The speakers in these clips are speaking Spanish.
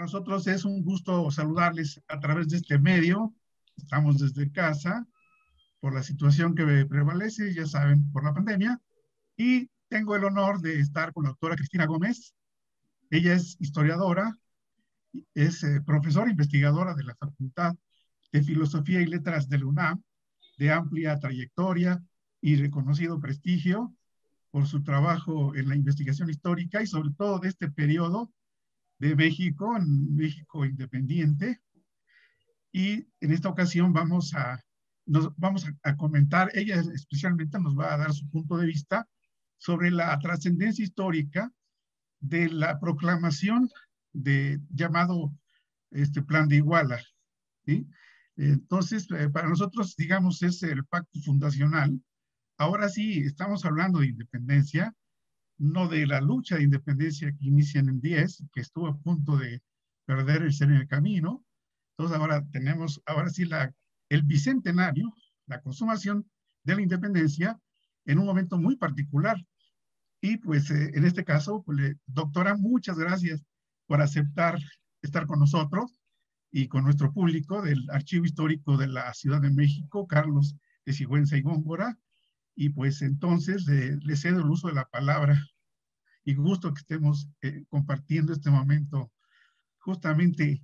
nosotros es un gusto saludarles a través de este medio. Estamos desde casa por la situación que prevalece, ya saben, por la pandemia. Y tengo el honor de estar con la doctora Cristina Gómez. Ella es historiadora, es eh, profesora investigadora de la Facultad de Filosofía y Letras de la UNAM, de amplia trayectoria y reconocido prestigio por su trabajo en la investigación histórica y sobre todo de este periodo de México, en México independiente. Y en esta ocasión vamos a, nos, vamos a, comentar, ella especialmente nos va a dar su punto de vista sobre la trascendencia histórica de la proclamación de llamado este plan de Iguala. Entonces, eh, para nosotros, digamos, es el pacto fundacional. Ahora sí, estamos hablando de independencia, no de la lucha de independencia que inician en 10, que estuvo a punto de perder el ser en el camino. Entonces ahora tenemos, ahora sí, la, el bicentenario, la consumación de la independencia en un momento muy particular. Y pues eh, en este caso, pues, doctora, muchas gracias por aceptar estar con nosotros y con nuestro público del Archivo Histórico de la Ciudad de México, Carlos de Sigüenza y Góngora. Y pues entonces le cedo el uso de la palabra y gusto que estemos eh, compartiendo este momento justamente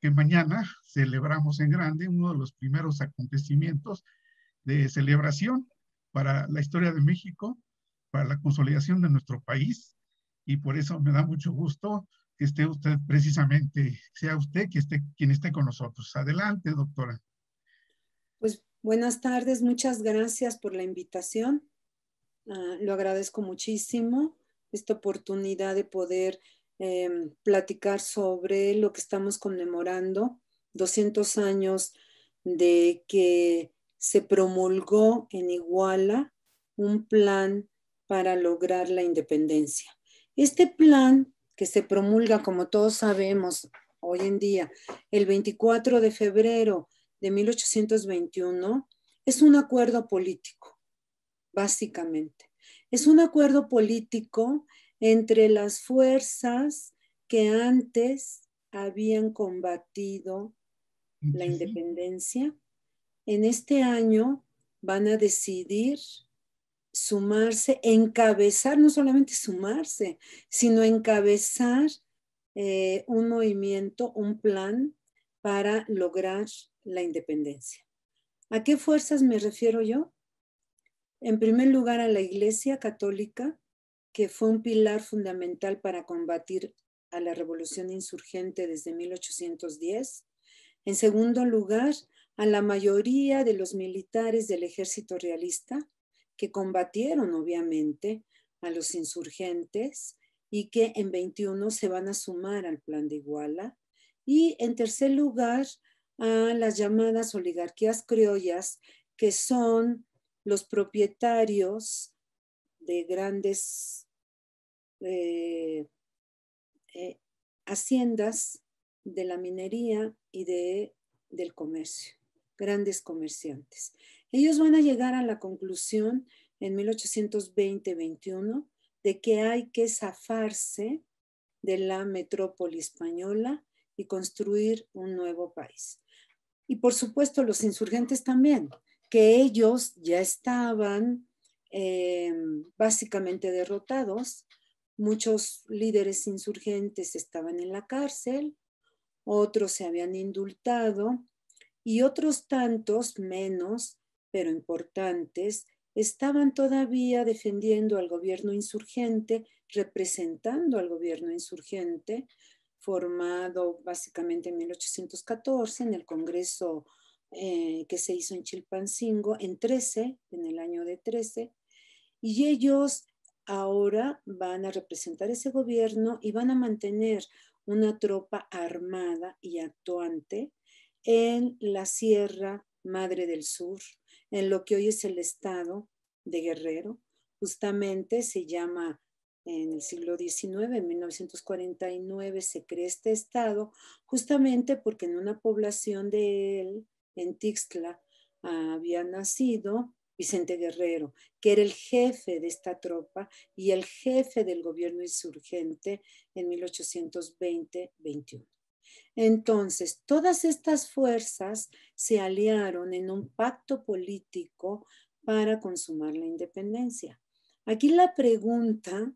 que mañana celebramos en grande uno de los primeros acontecimientos de celebración para la historia de México, para la consolidación de nuestro país y por eso me da mucho gusto que esté usted precisamente, sea usted que esté, quien esté con nosotros. Adelante, doctora. Pues buenas tardes, muchas gracias por la invitación. Ah, lo agradezco muchísimo esta oportunidad de poder em, platicar sobre lo que estamos conmemorando, 200 años de que se promulgó en Iguala un plan para lograr la independencia. Este plan que se promulga, como todos sabemos hoy en día, el 24 de febrero de 1821, es un acuerdo político, básicamente. Es un acuerdo político entre las fuerzas que antes habían combatido la independencia. En este año van a decidir sumarse, encabezar, no solamente sumarse, sino encabezar eh, un movimiento, un plan para lograr la independencia. ¿A qué fuerzas me refiero yo? En primer lugar, a la Iglesia Católica, que fue un pilar fundamental para combatir a la revolución insurgente desde 1810. En segundo lugar, a la mayoría de los militares del ejército realista, que combatieron obviamente a los insurgentes y que en 21 se van a sumar al plan de Iguala. Y en tercer lugar, a las llamadas oligarquías criollas, que son los propietarios de grandes eh, eh, haciendas de la minería y de, del comercio, grandes comerciantes. Ellos van a llegar a la conclusión en 1820-21 de que hay que zafarse de la metrópoli española y construir un nuevo país. Y por supuesto los insurgentes también que ellos ya estaban eh, básicamente derrotados, muchos líderes insurgentes estaban en la cárcel, otros se habían indultado y otros tantos menos, pero importantes, estaban todavía defendiendo al gobierno insurgente, representando al gobierno insurgente, formado básicamente en 1814 en el Congreso eh, que se hizo en Chilpancingo en 13, en el año de 13, y ellos ahora van a representar ese gobierno y van a mantener una tropa armada y actuante en la Sierra Madre del Sur, en lo que hoy es el estado de Guerrero. Justamente se llama en el siglo XIX, en 1949, se crea este estado, justamente porque en una población de él en Tixla había nacido Vicente Guerrero, que era el jefe de esta tropa y el jefe del gobierno insurgente en 1820-21. Entonces, todas estas fuerzas se aliaron en un pacto político para consumar la independencia. Aquí la pregunta,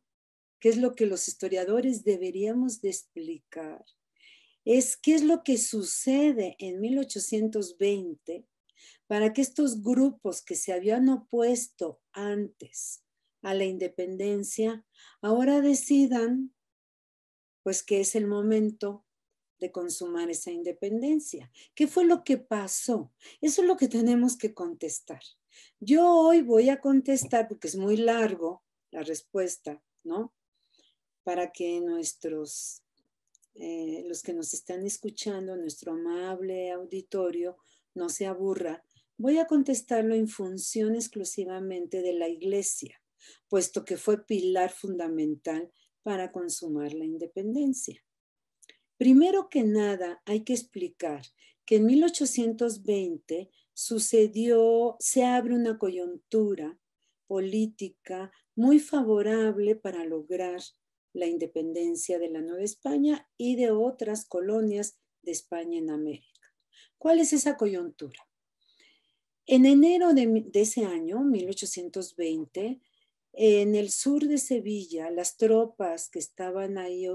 ¿qué es lo que los historiadores deberíamos de explicar, es qué es lo que sucede en 1820 para que estos grupos que se habían opuesto antes a la independencia ahora decidan pues que es el momento de consumar esa independencia. ¿Qué fue lo que pasó? Eso es lo que tenemos que contestar. Yo hoy voy a contestar porque es muy largo la respuesta, ¿no? Para que nuestros eh, los que nos están escuchando, nuestro amable auditorio, no se aburra, voy a contestarlo en función exclusivamente de la Iglesia, puesto que fue pilar fundamental para consumar la independencia. Primero que nada, hay que explicar que en 1820 sucedió, se abre una coyuntura política muy favorable para lograr la independencia de la Nueva España y de otras colonias de España en América. ¿Cuál es esa coyuntura? En enero de, ese año, 1820, en el sur de Sevilla, las tropas que estaban ahí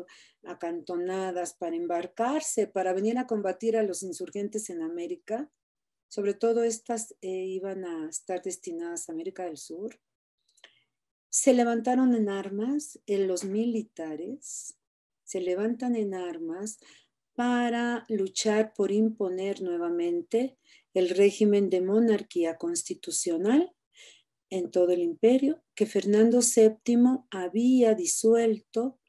acantonadas para embarcarse, para venir a combatir a los insurgentes en América, sobre todo estas eh, iban a estar destinadas a América del Sur, se levantaron en armas, en eh, los militares se levantan en armas para luchar por imponer nuevamente el régimen de monarquía constitucional en todo el imperio que Fernando VII había disuelto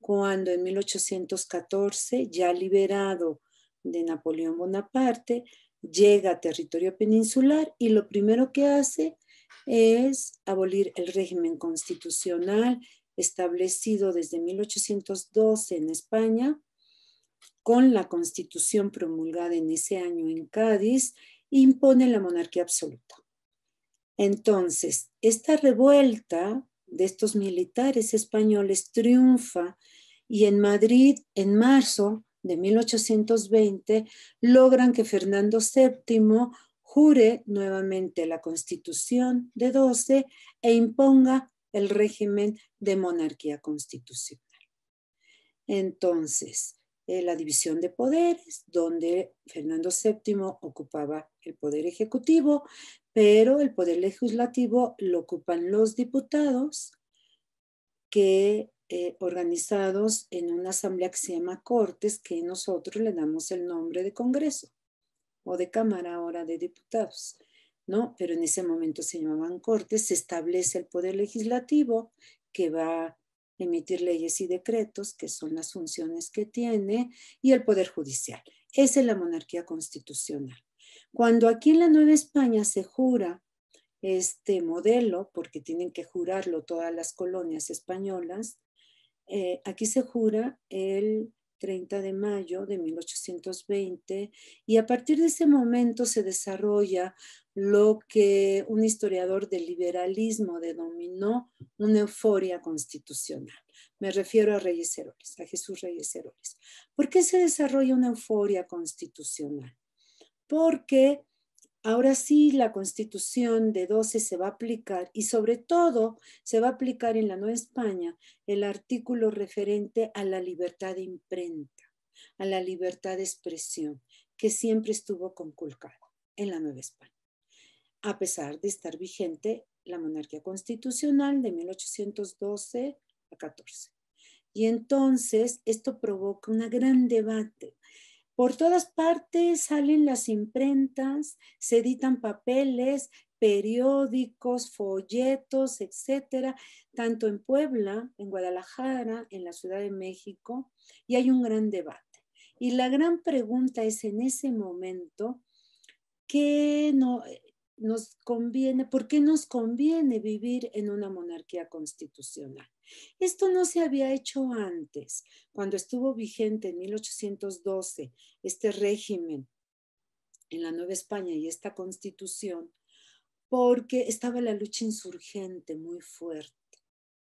cuando en 1814, ya liberado de Napoleón Bonaparte, llega a territorio peninsular y lo primero que hace es abolir el régimen constitucional establecido desde 1812 en España, con la constitución promulgada en ese año en Cádiz, impone la monarquía absoluta. Entonces, esta revuelta de estos militares españoles triunfa y en Madrid, en marzo de 1820, logran que Fernando VII jure nuevamente la constitución de 12 e imponga el régimen de monarquía constitucional. Entonces, eh, la división de poderes, donde Fernando VII ocupaba el poder ejecutivo, pero el poder legislativo lo ocupan los diputados que eh, organizados en una asamblea que se llama Cortes, que nosotros le damos el nombre de Congreso o de Cámara ahora de Diputados, ¿no? Pero en ese momento se llamaban cortes, se establece el poder legislativo que va a emitir leyes y decretos, que son las funciones que tiene, y el poder judicial. Esa es la monarquía constitucional. Cuando aquí en la Nueva España se jura este modelo, porque tienen que jurarlo todas las colonias españolas, eh, aquí se jura el 30 de mayo de 1820, y a partir de ese momento se desarrolla lo que un historiador del liberalismo denominó una euforia constitucional. Me refiero a Reyes Heroles, a Jesús Reyes Heroles. ¿Por qué se desarrolla una euforia constitucional? Porque Ahora sí, la constitución de 12 se va a aplicar y sobre todo se va a aplicar en la Nueva España el artículo referente a la libertad de imprenta, a la libertad de expresión, que siempre estuvo conculcada en la Nueva España, a pesar de estar vigente la monarquía constitucional de 1812 a 14. Y entonces esto provoca un gran debate por todas partes salen las imprentas, se editan papeles, periódicos, folletos, etcétera, tanto en Puebla, en Guadalajara, en la Ciudad de México, y hay un gran debate. Y la gran pregunta es en ese momento, ¿qué no, nos conviene, por qué nos conviene vivir en una monarquía constitucional. Esto no se había hecho antes, cuando estuvo vigente en 1812 este régimen en la Nueva España y esta constitución, porque estaba la lucha insurgente muy fuerte,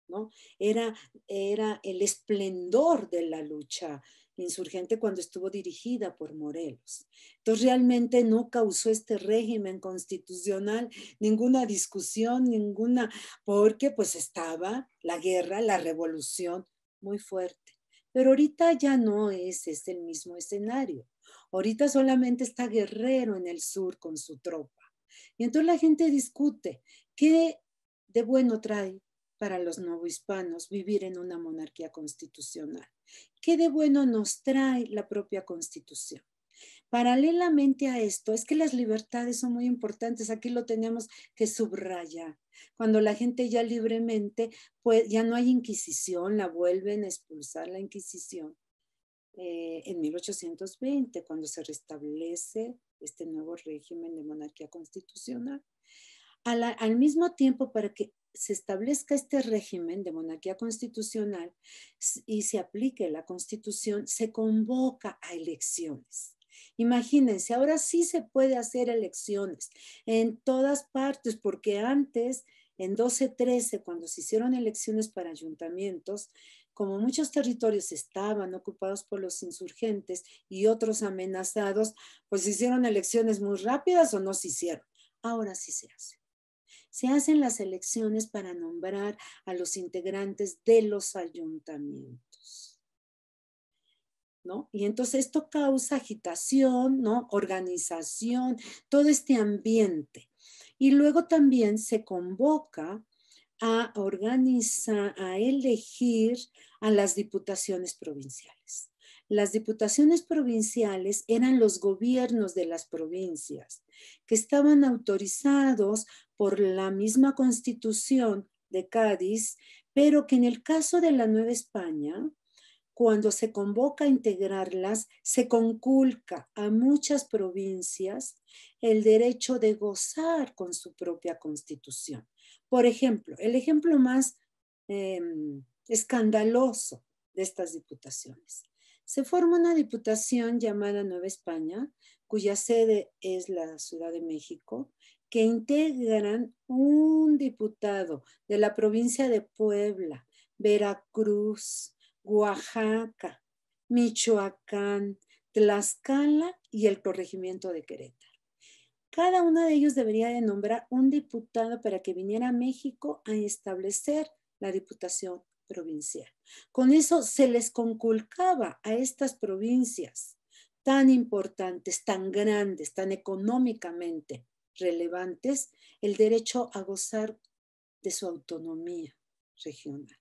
¿no? Era, era el esplendor de la lucha insurgente cuando estuvo dirigida por Morelos. Entonces realmente no causó este régimen constitucional ninguna discusión, ninguna, porque pues estaba la guerra, la revolución muy fuerte. Pero ahorita ya no es, es el mismo escenario. Ahorita solamente está Guerrero en el sur con su tropa. Y entonces la gente discute qué de bueno trae para los hispanos vivir en una monarquía constitucional. ¿Qué de bueno nos trae la propia constitución? Paralelamente a esto, es que las libertades son muy importantes, aquí lo tenemos que subrayar. Cuando la gente ya libremente, pues ya no hay inquisición, la vuelven a expulsar la inquisición. Eh, en 1820, cuando se restablece este nuevo régimen de monarquía constitucional. al mismo tiempo, para que se establezca este régimen de monarquía constitucional y se aplique la constitución, se convoca a elecciones. Imagínense, ahora sí se puede hacer elecciones en todas partes, porque antes, en 12-13, cuando se hicieron elecciones para ayuntamientos, como muchos territorios estaban ocupados por los insurgentes y otros amenazados, pues se hicieron elecciones muy rápidas o no se hicieron. Ahora sí se hace se hacen las elecciones para nombrar a los integrantes de los ayuntamientos. ¿No? Y entonces esto causa agitación, ¿no? organización, todo este ambiente. Y luego también se convoca a organizar, a elegir a las diputaciones provinciales. Las diputaciones provinciales eran los gobiernos de las provincias que estaban autorizados por la misma constitución de Cádiz, pero que en el caso de la Nueva España, cuando se convoca a integrarlas, se conculca a muchas provincias el derecho de gozar con su propia constitución. Por ejemplo, el ejemplo más em, escandaloso de estas diputaciones se forma una diputación llamada Nueva España, cuya sede es la Ciudad de México, que integran un diputado de la provincia de Puebla, Veracruz, Oaxaca, Michoacán, Tlaxcala y el corregimiento de Querétaro. Cada uno de ellos debería de nombrar un diputado para que viniera a México a establecer la diputación provincial. Con eso se les conculcaba a estas provincias tan importantes, tan grandes, tan económicamente relevantes, el derecho a gozar de su autonomía regional.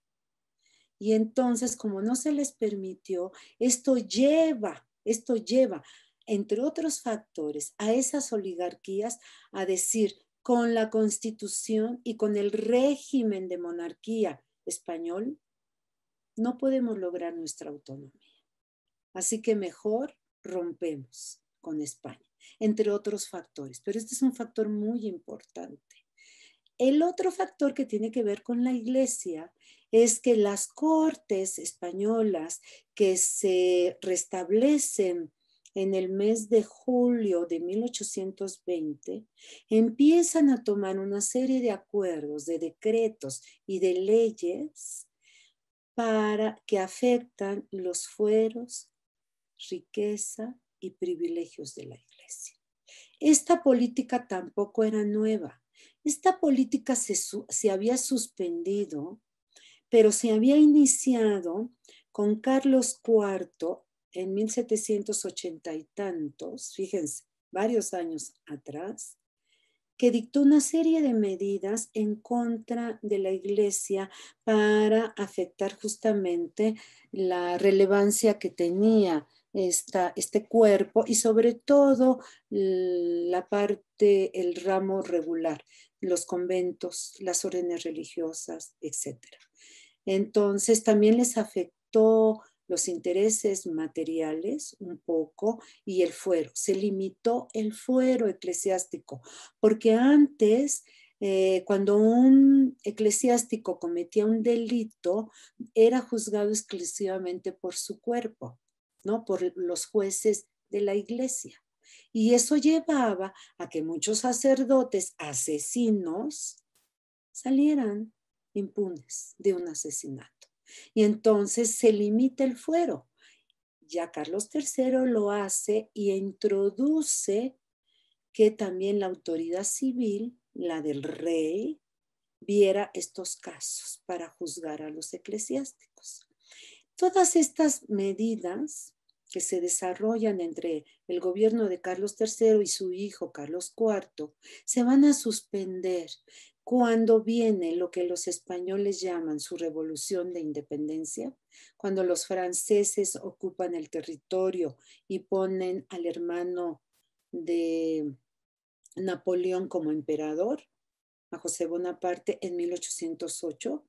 Y entonces, como no se les permitió, esto lleva, esto lleva, entre otros factores, a esas oligarquías a decir, con la constitución y con el régimen de monarquía español, no podemos lograr nuestra autonomía. Así que mejor rompemos con España, entre otros factores, pero este es un factor muy importante. El otro factor que tiene que ver con la iglesia es que las cortes españolas que se restablecen en el mes de julio de 1820, empiezan a tomar una serie de acuerdos, de decretos y de leyes para que afectan los fueros, riqueza y privilegios de la iglesia. Esta política tampoco era nueva. Esta política se, se había suspendido, pero se había iniciado con Carlos IV en 1780 y tantos, fíjense, varios años atrás, que dictó una serie de medidas en contra de la Iglesia para afectar justamente la relevancia que tenía esta, este cuerpo y sobre todo la parte, el ramo regular, los conventos, las órdenes religiosas, etc. Entonces también les afectó los intereses materiales un poco y el fuero. Se limitó el fuero eclesiástico, porque antes eh, cuando un eclesiástico cometía un delito, era juzgado exclusivamente por su cuerpo, ¿no? Por los jueces de la iglesia. Y eso llevaba a que muchos sacerdotes asesinos salieran impunes de un asesinato. Y entonces se limita el fuero. Ya Carlos III lo hace y introduce que también la autoridad civil, la del rey, viera estos casos para juzgar a los eclesiásticos. Todas estas medidas que se desarrollan entre el gobierno de Carlos III y su hijo Carlos IV se van a suspender cuando viene lo que los españoles llaman su revolución de independencia, cuando los franceses ocupan el territorio y ponen al hermano de Napoleón como emperador, a José Bonaparte en 1808,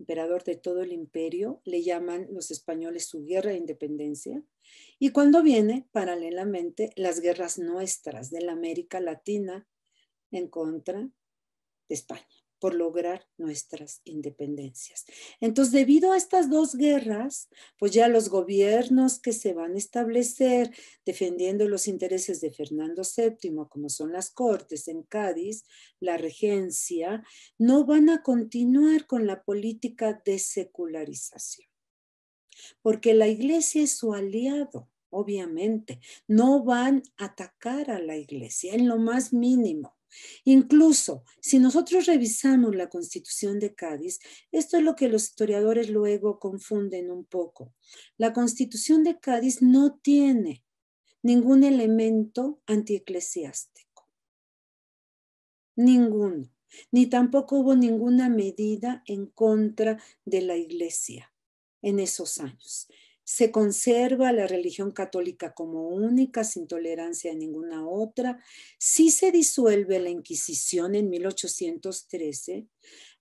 emperador de todo el imperio, le llaman los españoles su guerra de independencia, y cuando viene, paralelamente, las guerras nuestras de la América Latina en contra de España por lograr nuestras independencias. Entonces, debido a estas dos guerras, pues ya los gobiernos que se van a establecer defendiendo los intereses de Fernando VII, como son las Cortes en Cádiz, la regencia, no van a continuar con la política de secularización, porque la Iglesia es su aliado, obviamente, no van a atacar a la Iglesia en lo más mínimo Incluso si nosotros revisamos la constitución de Cádiz, esto es lo que los historiadores luego confunden un poco. La constitución de Cádiz no tiene ningún elemento antieclesiástico, ninguno, ni tampoco hubo ninguna medida en contra de la iglesia en esos años se conserva la religión católica como única, sin tolerancia a ninguna otra. Sí se disuelve la Inquisición en 1813,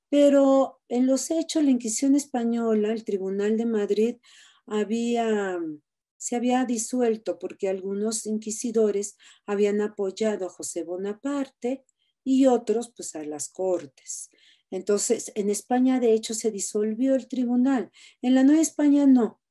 pero en los hechos la Inquisición española, el Tribunal de Madrid, había, se había disuelto porque algunos inquisidores habían apoyado a José Bonaparte y otros pues a las Cortes. Entonces, en España de hecho se disolvió el tribunal. En la Nueva España no,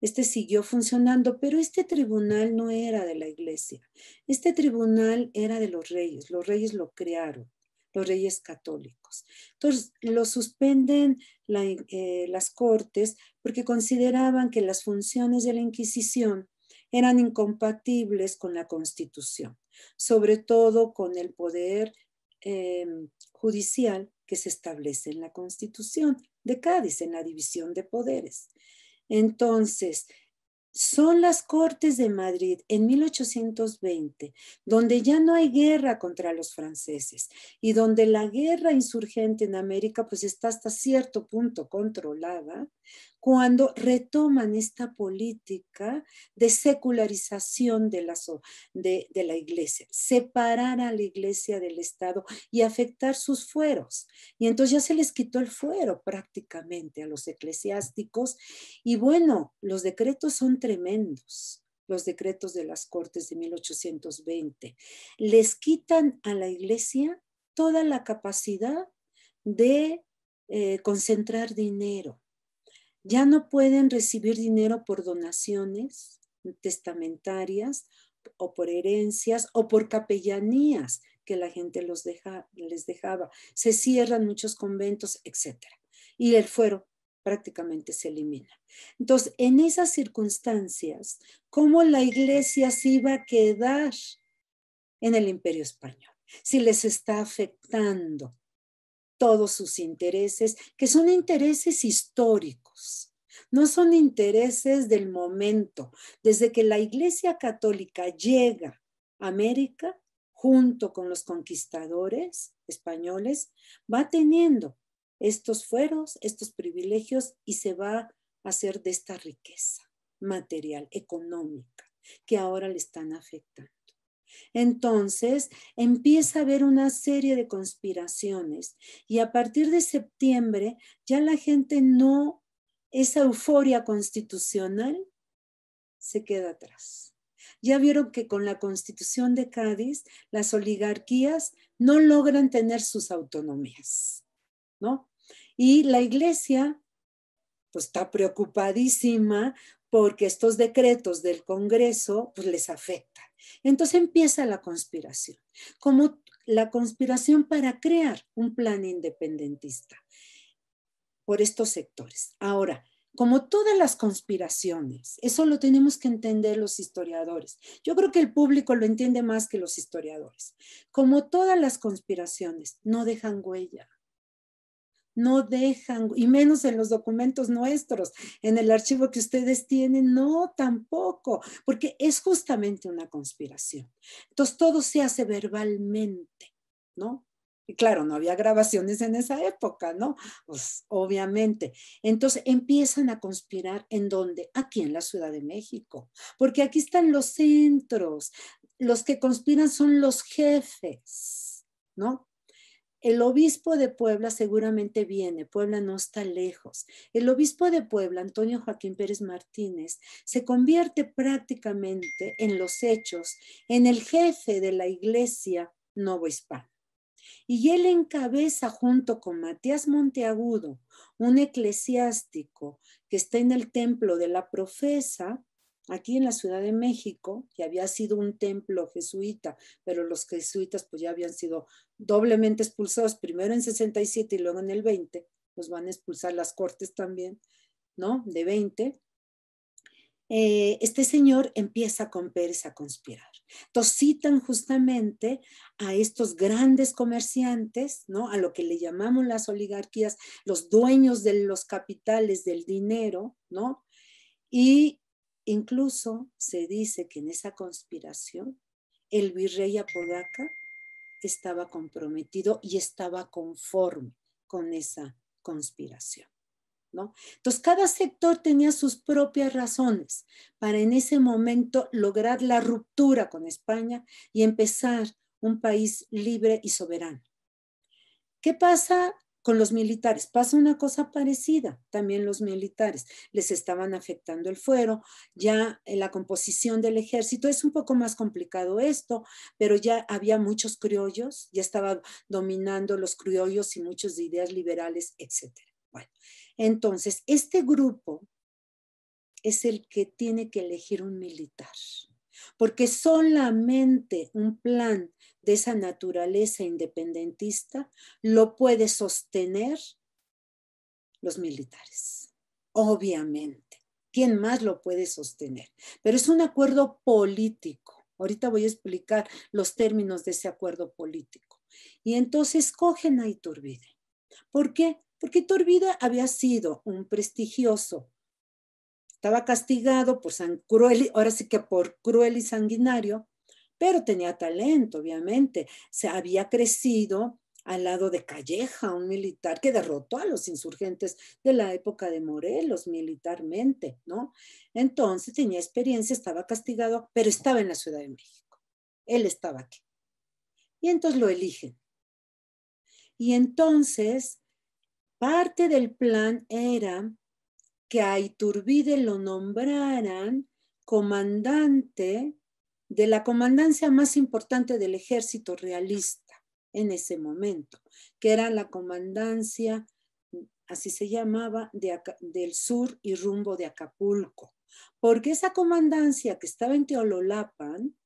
este siguió funcionando, pero este tribunal no era de la iglesia. Este tribunal era de los reyes. Los reyes lo crearon, los reyes católicos. Entonces, lo suspenden eh, las cortes porque consideraban que las funciones de la Inquisición eran incompatibles con la Constitución, sobre todo con el poder eh, judicial que se establece en la Constitución de Cádiz, en la división de poderes. Entonces, son las Cortes de Madrid en 1820, donde ya no hay guerra contra los franceses y donde la guerra insurgente en América pues está hasta cierto punto controlada, cuando retoman esta política de secularización de la, de, la iglesia, separar a la iglesia del Estado y afectar sus fueros. Y entonces ya se les quitó el fuero prácticamente a los eclesiásticos. Y bueno, los decretos son tremendos los decretos de las Cortes de 1820. Les quitan a la Iglesia toda la capacidad de eh, concentrar dinero ya no pueden recibir dinero por donaciones testamentarias o por herencias o por capellanías que la gente les dejaba. Se cierran muchos conventos, etc. Y el fuero prácticamente se elimina. Entonces, en esas circunstancias, ¿cómo la iglesia se iba a quedar en el imperio español? Si les está afectando todos sus intereses, que son intereses históricos, no son intereses del momento. Desde que la Iglesia Católica llega a América, junto con los conquistadores españoles, va teniendo estos fueros, estos privilegios y se va a hacer de esta riqueza material, económica, que ahora le están afectando. Entonces empieza a haber una serie de conspiraciones y a partir de septiembre ya la gente no, esa euforia constitucional se queda atrás. Ya vieron que con la constitución de Cádiz las oligarquías no logran tener sus autonomías, ¿no? Y la iglesia pues está preocupadísima porque estos decretos del Congreso pues, les afectan. Entonces empieza la conspiración, como la conspiración para crear un plan independentista por estos sectores. Ahora, como todas las conspiraciones, eso lo tenemos que entender los historiadores. Yo creo que el público lo entiende más que los historiadores. Como todas las conspiraciones, no dejan huella no dejan, y menos en los documentos nuestros, en el archivo que ustedes tienen, no tampoco, porque es justamente una conspiración. Entonces todo se hace verbalmente, ¿no? Y claro, no había grabaciones en esa época, ¿no? Pues obviamente. Entonces empiezan a conspirar en dónde? Aquí en la Ciudad de México, porque aquí están los centros. Los que conspiran son los jefes, ¿no? El obispo de Puebla seguramente viene, Puebla no está lejos. El obispo de Puebla, Antonio Joaquín Pérez Martínez, se convierte prácticamente en los hechos, en el jefe de la iglesia novohispana. Y él encabeza junto con Matías Monteagudo, un eclesiástico que está en el templo de la profesa, Aquí en la Ciudad de México que había sido un templo jesuita, pero los jesuitas pues ya habían sido doblemente expulsados, primero en 67 y luego en el 20, los van a expulsar las cortes también, ¿no? De 20. Eh, este señor empieza con Pérez a conspirar. Entonces citan justamente a estos grandes comerciantes, ¿no? A lo que le llamamos las oligarquías, los dueños de los capitales, del dinero, ¿no? Y Incluso se dice que en esa conspiración el virrey Apodaca estaba comprometido y estaba conforme con esa conspiración. ¿no? Entonces, cada sector tenía sus propias razones para en ese momento lograr la ruptura con España y empezar un país libre y soberano. ¿Qué pasa con los militares pasa una cosa parecida, también los militares les estaban afectando el fuero, ya eh, la composición del ejército es un poco más complicado esto, pero ya había muchos criollos, ya estaba dominando los criollos y muchos de ideas liberales, etc. Bueno, entonces este grupo es el que tiene que elegir un militar, porque solamente un plan de esa naturaleza independentista lo puede sostener los militares, obviamente. ¿Quién más lo puede sostener? Pero es un acuerdo político. Ahorita voy a explicar los términos de ese acuerdo político. Y entonces cogen a Iturbide. ¿Por qué? Porque Iturbide había sido un prestigioso. Estaba castigado por san cruel, ahora sí que por cruel y sanguinario, pero tenía talento, obviamente. Se había crecido al lado de Calleja, un militar que derrotó a los insurgentes de la época de Morelos militarmente, ¿no? Entonces tenía experiencia, estaba castigado, pero estaba en la Ciudad de México. Él estaba aquí. Y entonces lo eligen. Y entonces parte del plan era que a Iturbide lo nombraran comandante de la comandancia más importante del ejército realista en ese momento, que era la comandancia, así se llamaba, del sur y rumbo de Acapulco, porque esa comandancia que estaba en Teololapan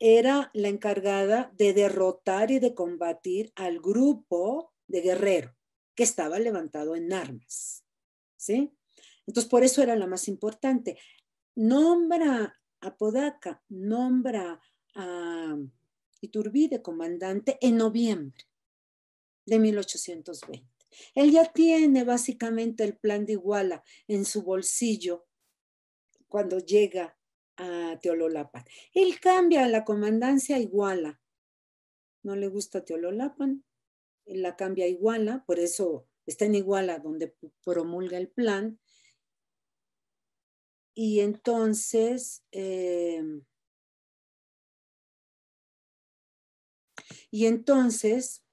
era la encargada de derrotar y de combatir al grupo de guerrero que estaba levantado en armas. ¿sí? Entonces, por eso era la más importante. Nombra Apodaca nombra a Iturbide comandante en noviembre de 1820. Él ya tiene básicamente el plan de Iguala en su bolsillo cuando llega a Teololapan. Él cambia la comandancia a Iguala. No le gusta Teololapan, él la cambia a Iguala, por eso está en Iguala donde promulga el plan. Y entonces, em, y entonces,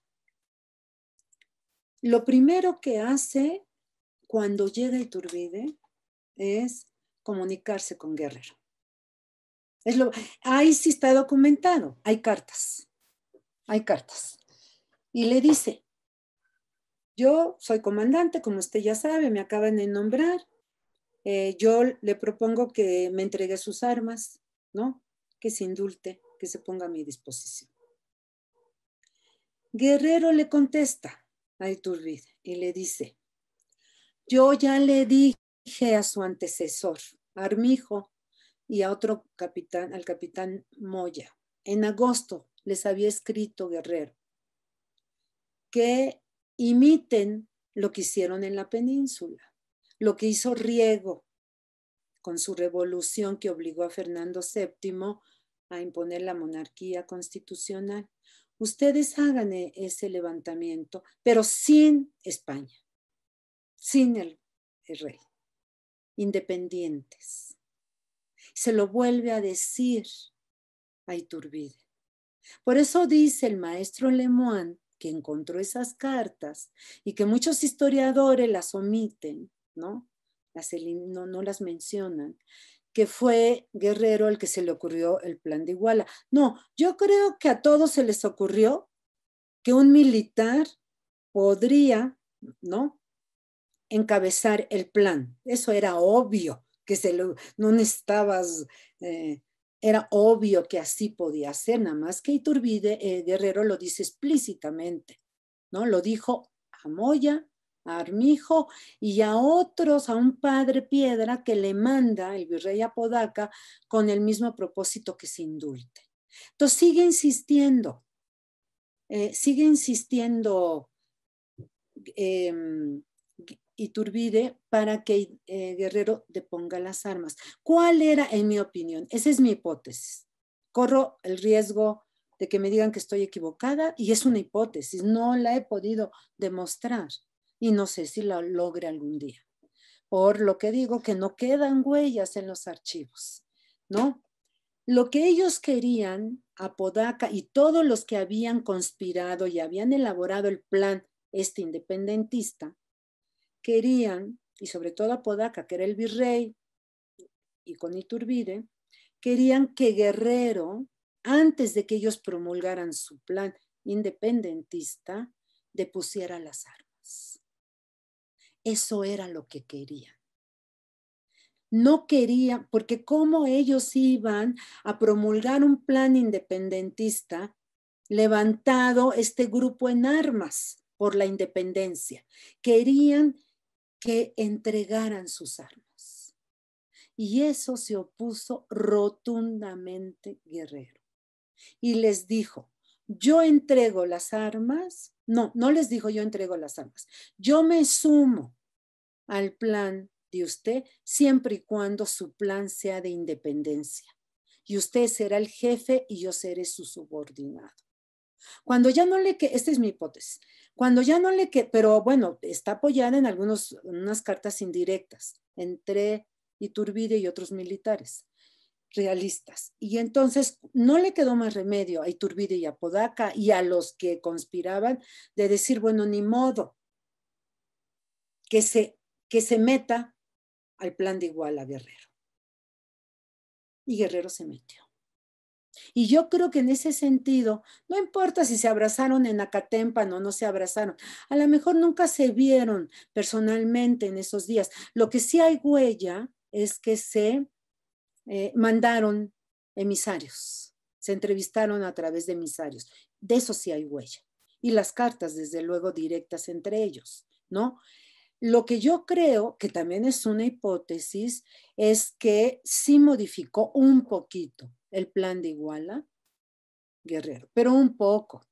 lo primero que hace cuando llega Iturbide es comunicarse con Guerrero. ahí sí está documentado, hay cartas, hay cartas. Y le dice, yo soy comandante, como usted ya sabe, me acaban de nombrar, eh, yo le propongo que me entregue sus armas, ¿no? Que se indulte, que se ponga a mi disposición. Guerrero le contesta a Iturbide y le dice, yo ya le dije a su antecesor, Armijo, y a otro capitán, al capitán Moya, en agosto les había escrito Guerrero, que imiten lo que hicieron en la península lo que hizo Riego con su revolución que obligó a Fernando VII a imponer la monarquía constitucional. Ustedes hagan e-, ese levantamiento, pero sin España, sin el, rey, independientes. Se lo vuelve a decir a Iturbide. Por eso dice el maestro Lemoine que encontró esas cartas y que muchos historiadores las omiten, ¿no? Las mencionan, que fue Guerrero el que se le ocurrió el plan de Iguala. No, yo creo que a todos se les ocurrió que un militar podría, ¿no? Encabezar el plan. Eso era obvio, que se lo, no estabas eh, era obvio que así podía ser, nada más que Iturbide eh, Guerrero lo dice explícitamente, ¿no? Lo dijo a Moya a Armijo y a otros, a un padre piedra que le manda el virrey Apodaca con el mismo propósito que se indulte. Entonces sigue insistiendo, eh, sigue insistiendo eh, Iturbide para que eh, Guerrero deponga las armas. ¿Cuál era, en mi opinión? Esa es mi hipótesis. Corro el riesgo de que me digan que estoy equivocada y es una hipótesis, no la he podido demostrar y no sé si la logre algún día. Por lo que digo que no quedan huellas en los archivos, ¿no? Lo que ellos querían, Apodaca y todos los que habían conspirado y habían elaborado el plan este independentista, querían, y sobre todo Apodaca, que era el virrey, y con Iturbide, querían que Guerrero, antes de que ellos promulgaran su plan independentista, depusiera las armas. Eso era lo que querían. No querían, porque como ellos iban a promulgar un plan independentista levantado este grupo en armas por la independencia, querían que entregaran sus armas. Y eso se opuso rotundamente Guerrero. Y les dijo, yo entrego las armas, no, no les digo yo entrego las armas, yo me sumo al plan de usted siempre y cuando su plan sea de independencia. Y usted será el jefe y yo seré su subordinado. Cuando ya no le que, esta es mi hipótesis, cuando ya no le que, pero bueno, está apoyada en algunas cartas indirectas entre Iturbide y otros militares realistas. Y entonces no le quedó más remedio a Iturbide y a Podaca y a los que conspiraban de decir, bueno, ni modo, que se, que se meta al plan de igual a Guerrero. Y Guerrero se metió. Y yo creo que en ese sentido, no importa si se abrazaron en Acatempa o no se abrazaron, a lo mejor nunca se vieron personalmente en esos días. Lo que sí hay huella es que se eh, mandaron emisarios, se entrevistaron a través de emisarios. De eso sí hay huella. Y las cartas, desde luego, directas entre ellos, ¿no? Lo que yo creo, que también es una hipótesis, es que sí modificó un poquito el plan de Iguala Guerrero, pero un poco,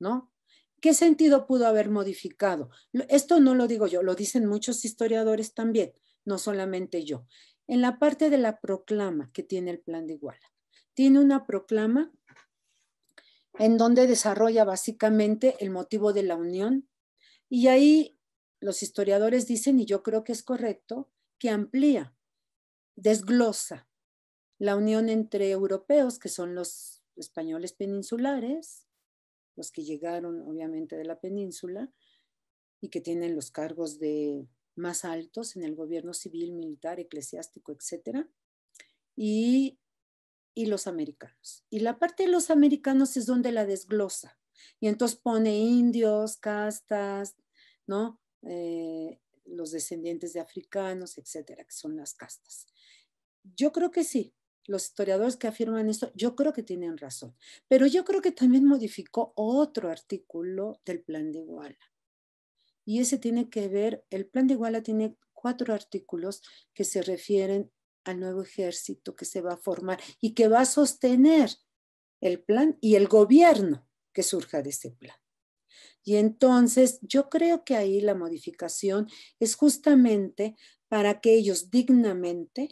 ¿no? ¿Qué sentido pudo haber modificado? Esto no lo digo yo, lo dicen muchos historiadores también, no solamente yo en la parte de la proclama que tiene el plan de Iguala. Tiene una proclama en donde desarrolla básicamente el motivo de la unión y ahí los historiadores dicen, y yo creo que es correcto, que amplía, desglosa la unión entre europeos, que son los españoles peninsulares, los que llegaron obviamente de la península y que tienen los cargos de más altos en el gobierno civil, militar, eclesiástico, etcétera, Y, los americanos. Y la parte de los americanos es donde la desglosa. Y entonces pone indios, castas, ¿no? Eh, los descendientes de africanos, etcétera, que son las castas. Yo creo que sí, los historiadores que afirman esto, yo creo que tienen razón, pero yo creo que también modificó otro artículo del plan de Iguala, y ese tiene que ver, el plan de Iguala tiene cuatro artículos que se refieren al nuevo ejército que se va a formar y que va a sostener el plan y el gobierno que surja de ese plan. Y entonces yo creo que ahí la modificación es justamente para que ellos dignamente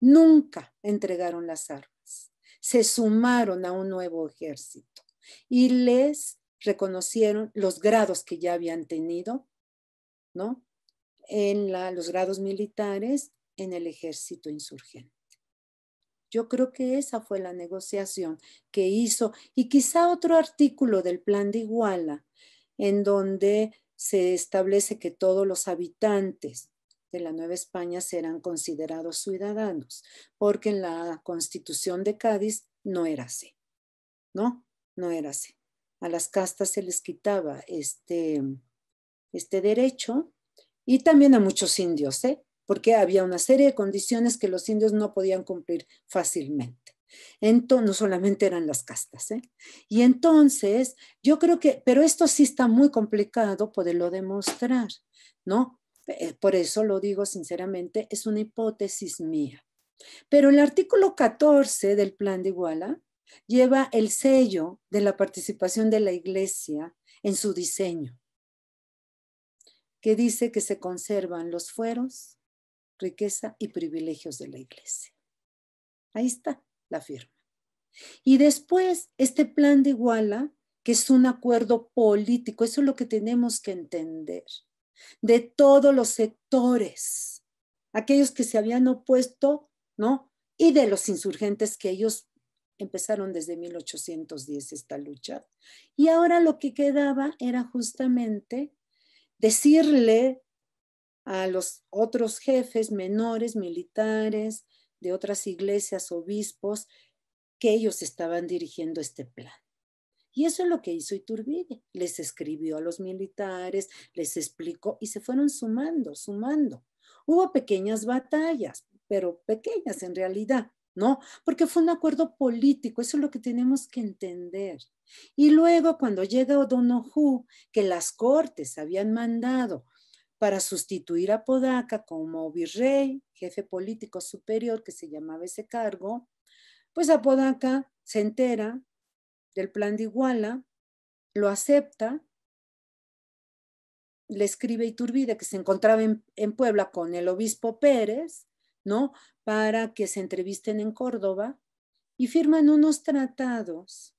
nunca entregaron las armas, se sumaron a un nuevo ejército y les reconocieron los grados que ya habían tenido ¿no? En los grados militares, en el ejército insurgente. Yo creo que esa fue la negociación que hizo y quizá otro artículo del plan de Iguala, en donde se establece que todos los habitantes de la Nueva España serán considerados ciudadanos, porque en la Constitución de Cádiz no era así, ¿no? No era así. A las castas se les quitaba este, este derecho y también a muchos indios, ¿eh? porque había una serie de condiciones que los indios no podían cumplir fácilmente. Entonces, no solamente eran las castas. ¿eh? Y entonces, yo creo que, pero esto sí está muy complicado poderlo demostrar, ¿no? Eh, por eso lo digo sinceramente, es una hipótesis mía. Pero el artículo 14 del plan de Iguala lleva el sello de la participación de la iglesia en su diseño que dice que se conservan los fueros, riqueza y privilegios de la iglesia. Ahí está la firma. Y después, este plan de Iguala, que es un acuerdo político, eso es lo que tenemos que entender, de todos los sectores, aquellos que se habían opuesto, ¿no? Y de los insurgentes que ellos empezaron desde 1810 esta lucha. Y ahora lo que quedaba era justamente decirle a los otros jefes menores, militares, de otras iglesias, obispos, que ellos estaban dirigiendo este plan. Y eso es lo que hizo Iturbide. Les escribió a los militares, les explicó y se fueron sumando, sumando. Hubo pequeñas batallas, pero pequeñas en realidad. ¿no? Porque fue un acuerdo político, eso es lo que tenemos que entender. Y luego cuando llega Odonohue que las cortes habían mandado para sustituir a Podaca como virrey, jefe político superior, que se llamaba ese cargo, pues a Podaca se entera del plan de Iguala, lo acepta, le escribe Iturbide que se encontraba en Puebla con el obispo Pérez, ¿no? Para que se entrevisten en Córdoba y firman unos tratados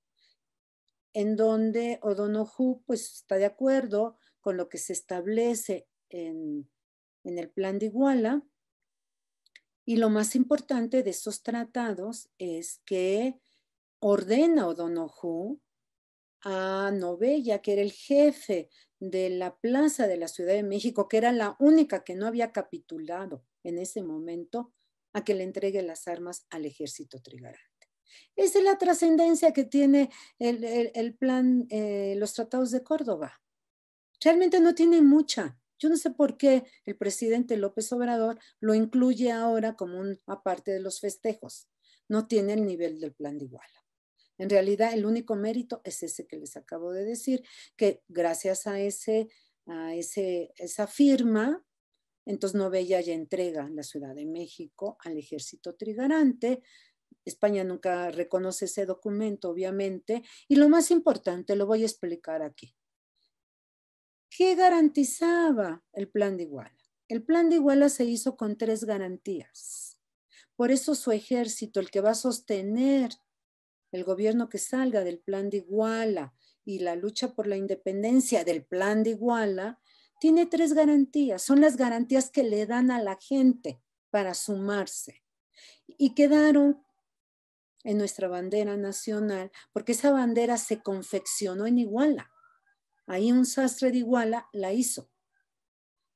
en donde O'Donoghue pues está de acuerdo con lo que se establece en, el plan de Iguala. Y lo más importante de esos tratados es que ordena O'Donoghue a Novella, que era el jefe de la plaza de la Ciudad de México, que era la única que no había capitulado, en ese momento a que le entregue las armas al ejército trigarante. Esa es la trascendencia que tiene el, plan, eh, los tratados de Córdoba. Realmente no tiene mucha. Yo no sé por qué el presidente López Obrador lo incluye ahora como una aparte de los festejos. No tiene el nivel del plan de Iguala. En realidad, el único mérito es ese que les acabo de decir, que gracias a, ese, a ese, esa firma entonces Novella ya entrega la Ciudad de México al ejército trigarante. España nunca reconoce ese documento, obviamente. Y lo más importante, lo voy a explicar aquí. ¿Qué garantizaba el plan de Iguala? El plan de Iguala se hizo con tres garantías. Por eso su ejército, el que va a sostener el gobierno que salga del plan de Iguala y la lucha por la independencia del plan de Iguala, tiene tres garantías. Son las garantías que le dan a la gente para sumarse. Y quedaron en nuestra bandera nacional, porque esa bandera se confeccionó en Iguala. Ahí un sastre de Iguala la hizo.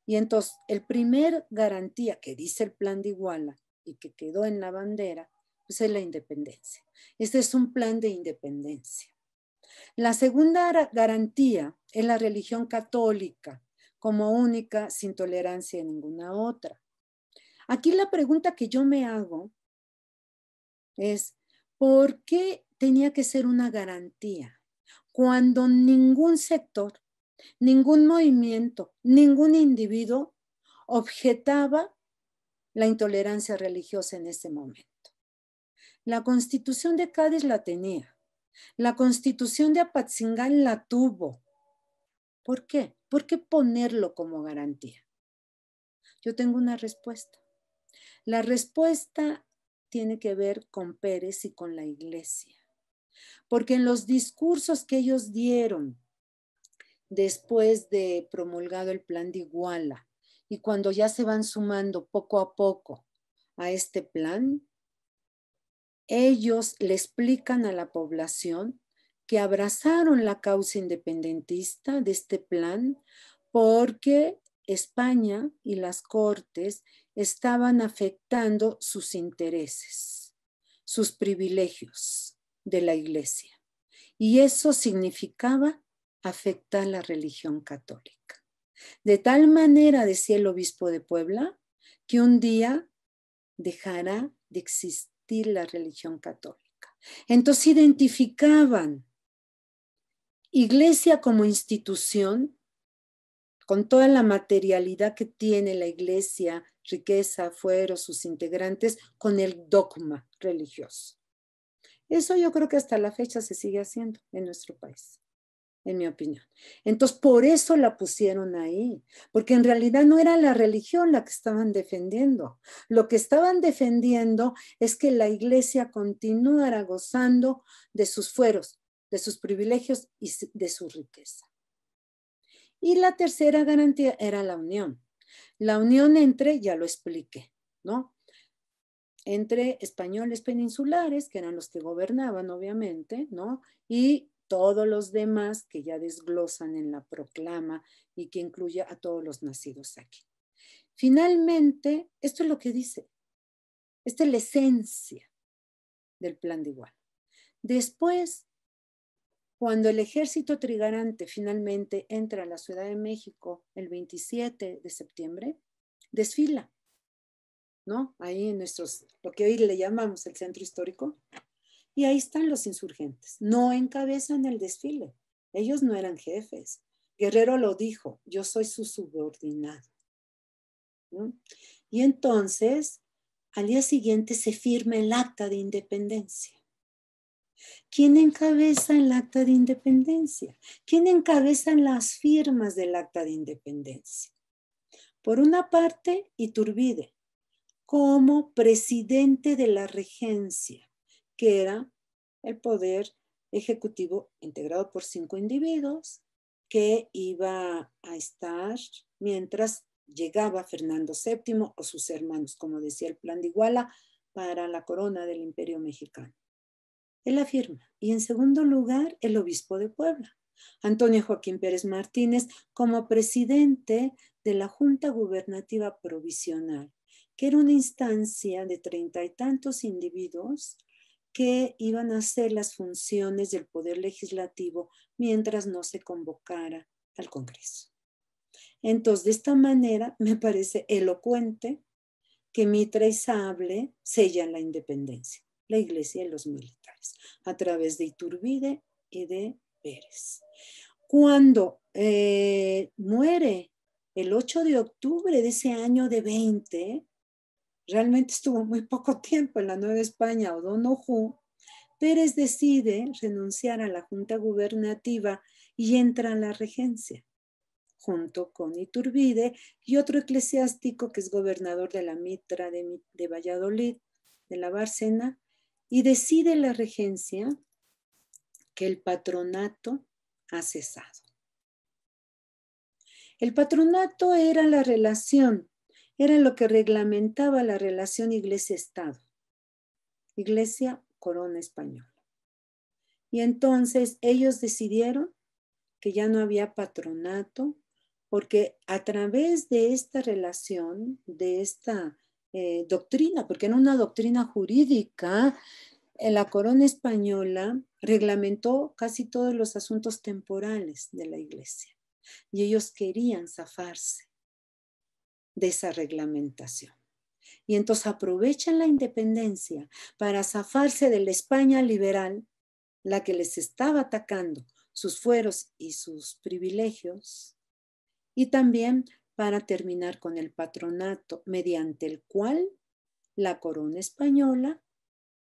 Y entonces, el primer garantía que dice el plan de Iguala y que quedó en la bandera, pues, es la independencia. Este es un plan de independencia. La segunda garantía es la religión católica, como única sin tolerancia a ninguna otra. Aquí la pregunta que yo me hago es, ¿por qué tenía que ser una garantía cuando ningún sector, ningún movimiento, ningún individuo objetaba la intolerancia religiosa en ese momento? La constitución de Cádiz la tenía, la constitución de Apatzingán la tuvo, ¿Por qué? ¿Por qué ponerlo como garantía? Yo tengo una respuesta. La respuesta tiene que ver con Pérez y con la iglesia. Porque en los discursos que ellos dieron después de promulgado el plan de Iguala y cuando ya se van sumando poco a poco a este plan, ellos le explican a la población que abrazaron la causa independentista de este plan porque España y las Cortes estaban afectando sus intereses, sus privilegios de la Iglesia. Y eso significaba afectar la religión católica. De tal manera, decía el obispo de Puebla, que un día dejará de existir la religión católica. Entonces identificaban iglesia como institución, con toda la materialidad que tiene la iglesia, riqueza, fueros, sus integrantes, con el dogma religioso. Eso yo creo que hasta la fecha se sigue haciendo en nuestro país, en mi opinión. Entonces, por eso la pusieron ahí, porque en realidad no era la religión la que estaban defendiendo. Lo que estaban defendiendo es que la iglesia continuara gozando de sus fueros, de sus privilegios y de su riqueza. Y la tercera garantía era la unión. La unión entre, ya lo expliqué, ¿no? Entre españoles peninsulares, que eran los que gobernaban, obviamente, ¿no? Y todos los demás que ya desglosan en la proclama y que incluye a todos los nacidos aquí. Finalmente, esto es lo que dice. Esta es la esencia del plan de igual. Después cuando el ejército trigarante finalmente entra a la Ciudad de México el 27 de septiembre, desfila, ¿no? Ahí en nuestros, lo que hoy le llamamos el centro histórico, y ahí están los insurgentes. No encabezan el desfile, ellos no eran jefes. Guerrero lo dijo, yo soy su subordinado. Y entonces, al día siguiente se firma el acta de independencia. ¿Quién encabeza el acta de independencia? ¿Quién encabeza las firmas del acta de independencia? Por una parte, Iturbide, como presidente de la regencia, que era el poder ejecutivo integrado por cinco individuos que iba a estar mientras llegaba Fernando VII o sus hermanos, como decía el plan de Iguala, para la corona del imperio mexicano. Él afirma. Y en segundo lugar, el obispo de Puebla, Antonio Joaquín Pérez Martínez, como presidente de la Junta Gubernativa Provisional, que era una instancia de treinta y tantos individuos que iban a hacer las funciones del Poder Legislativo mientras no se convocara al Congreso. Entonces, de esta manera, me parece elocuente que Mitra y Sable la independencia la iglesia y los militares, a través de Iturbide y de Pérez. Cuando eh, muere el 8 de octubre de ese año de 20, realmente estuvo muy poco tiempo en la Nueva España o Donojú, Pérez decide renunciar a la Junta Gubernativa y entra a la regencia, junto con Iturbide y otro eclesiástico que es gobernador de la Mitra de, de Valladolid, de la Bárcena, y decide la regencia que el patronato ha cesado. El patronato era la relación, era lo que reglamentaba la relación iglesia-estado, iglesia-corona española. Y entonces ellos decidieron que ya no había patronato, porque a través de esta relación, de esta eh, doctrina, porque en una doctrina jurídica. La corona española reglamentó casi todos los asuntos temporales de la iglesia y ellos querían zafarse de esa reglamentación. Y entonces aprovechan la independencia para zafarse de la España liberal, la que les estaba atacando sus fueros y sus privilegios, y también para terminar con el patronato mediante el cual la corona española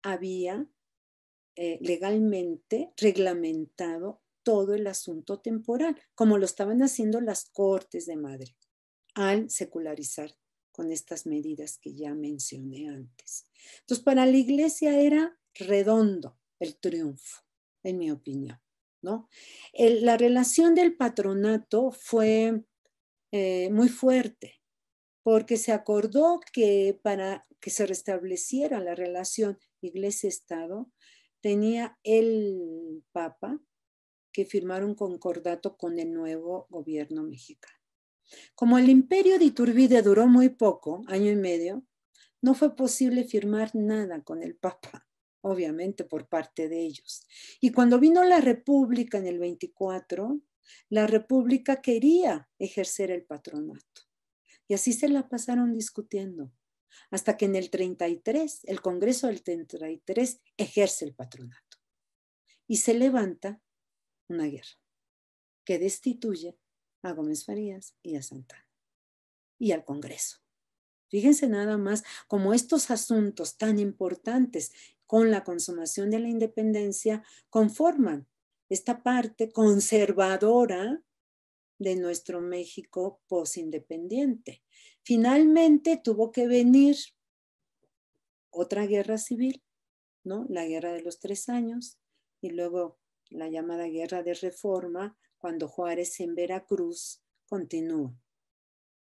había eh, legalmente reglamentado todo el asunto temporal, como lo estaban haciendo las Cortes de Madrid, al secularizar con estas medidas que ya mencioné antes. Entonces, para la iglesia era redondo el triunfo, en mi opinión, ¿no? la relación del patronato fue eh, muy fuerte, porque se acordó que para que se restableciera la relación iglesia-estado, tenía el Papa que firmar un concordato con el nuevo gobierno mexicano. Como el imperio de Iturbide duró muy poco, año y medio, no fue posible firmar nada con el Papa, obviamente por parte de ellos. Y cuando vino la República en el 24, la República quería ejercer el patronato. Y así se la pasaron discutiendo, hasta que en el 33, el Congreso del 33 ejerce el patronato. Y se levanta una guerra que destituye a Gómez Farías y a Santana y al Congreso. Fíjense nada más como estos asuntos tan importantes con la consumación de la independencia conforman esta parte conservadora de nuestro México posindependiente. Finalmente tuvo que venir otra guerra civil, ¿no? La guerra de los tres años y luego la llamada guerra de reforma cuando Juárez en Veracruz continúa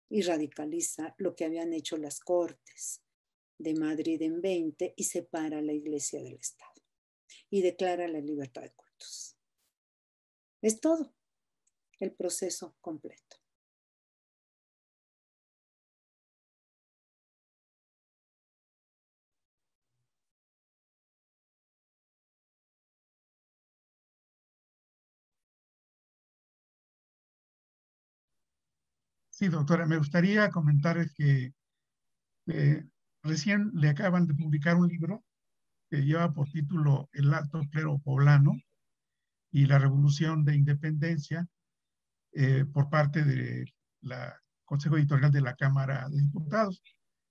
y radicaliza lo que habían hecho las Cortes de Madrid en 20 y separa la Iglesia del Estado y declara la libertad de cultos. Es todo el proceso completo. Sí, doctora, me gustaría comentarles que eh, recién le acaban de publicar un libro que lleva por título El acto Clero Poblano, y la revolución de independencia eh, por parte del Consejo Editorial de la Cámara de Diputados,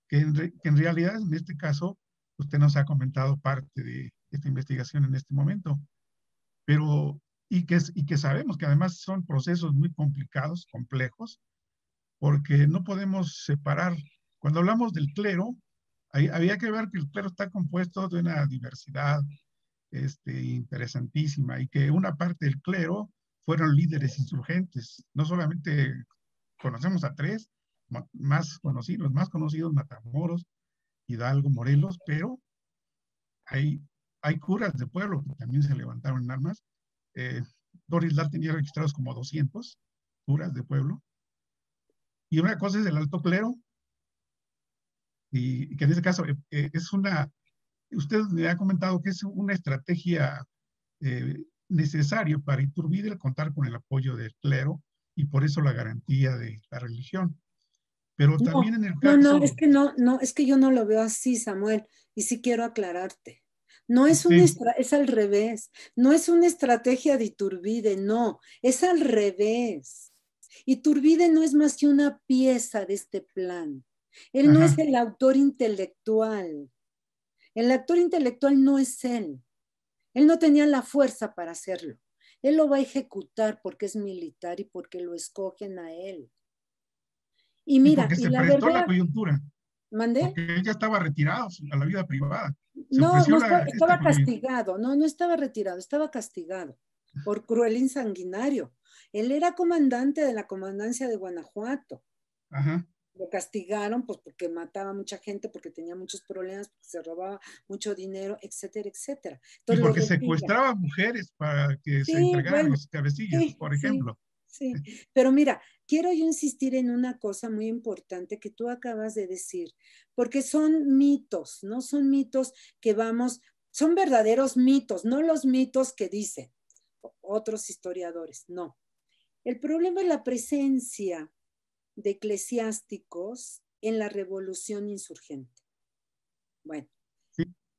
que en, realidad en este caso usted nos ha comentado parte de esta investigación en este momento, pero y que, y que sabemos que además son procesos muy complicados, complejos, porque no podemos separar. Cuando hablamos del clero, había que ver que el clero está compuesto de una diversidad este, interesantísima y que una parte del clero fueron líderes insurgentes. No solamente conocemos a tres, más conocidos, más conocidos Matamoros, Hidalgo, Morelos, pero hay, hay curas de pueblo que también se levantaron en armas. Eh, Doris Lal tenía registrados como 200 curas de pueblo. Y una cosa es el alto clero, y, que en ese caso eh, eh, es una Usted me ha comentado que es una estrategia eh, necesaria para Iturbide el contar con el apoyo del clero y por eso la garantía de la religión. Pero también en el caso... No, no, es que yo no lo veo así, Samuel, y sí quiero aclararte. No es, una, es al revés, no es una estrategia de Iturbide, no, es al revés. Iturbide no es más que una pieza de este plan. Él no es el autor intelectual. El actor intelectual no es él. Él no tenía la fuerza para hacerlo. Él lo va a ejecutar porque es militar y porque lo escogen a él. Y mira, y la la coyuntura. ¿Mandé? él ya estaba retirado a la vida privada. no, no estaba, este, castigado, no, no estaba retirado, estaba castigado por cruel insanguinario. Él era comandante de la comandancia de Guanajuato. Ajá lo castigaron pues porque mataba mucha gente, porque tenía muchos problemas, porque se robaba mucho dinero, etcétera, etcétera. y porque secuestraba mujeres para que se entregaran sus los cabecillas, por ejemplo. Sí, sí, pero mira, quiero yo insistir en una cosa muy importante que tú acabas de decir, porque son mitos, ¿no? Son mitos que vamos, son verdaderos mitos, no los mitos que dicen otros historiadores, no. El problema es la presencia de eclesiásticos en la revolución insurgente. Bueno,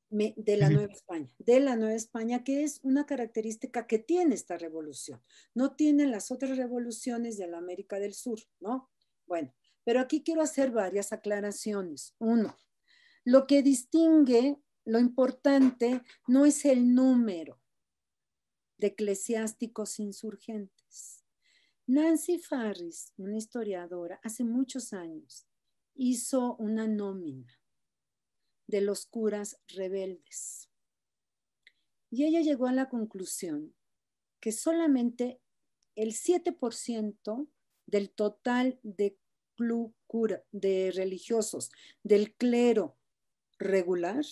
de la Nueva España, de la Nueva España, que es una característica que tiene esta revolución. No tienen las otras revoluciones de la América del Sur, ¿no? Bueno, pero aquí quiero hacer varias aclaraciones. Uno, lo que distingue, lo importante, no es el número de eclesiásticos insurgentes Nancy Farris, una historiadora, hace muchos años hizo una nómina de los curas rebeldes. Y ella llegó a la conclusión que solamente el 7% del total de, de religiosos, del clero regular,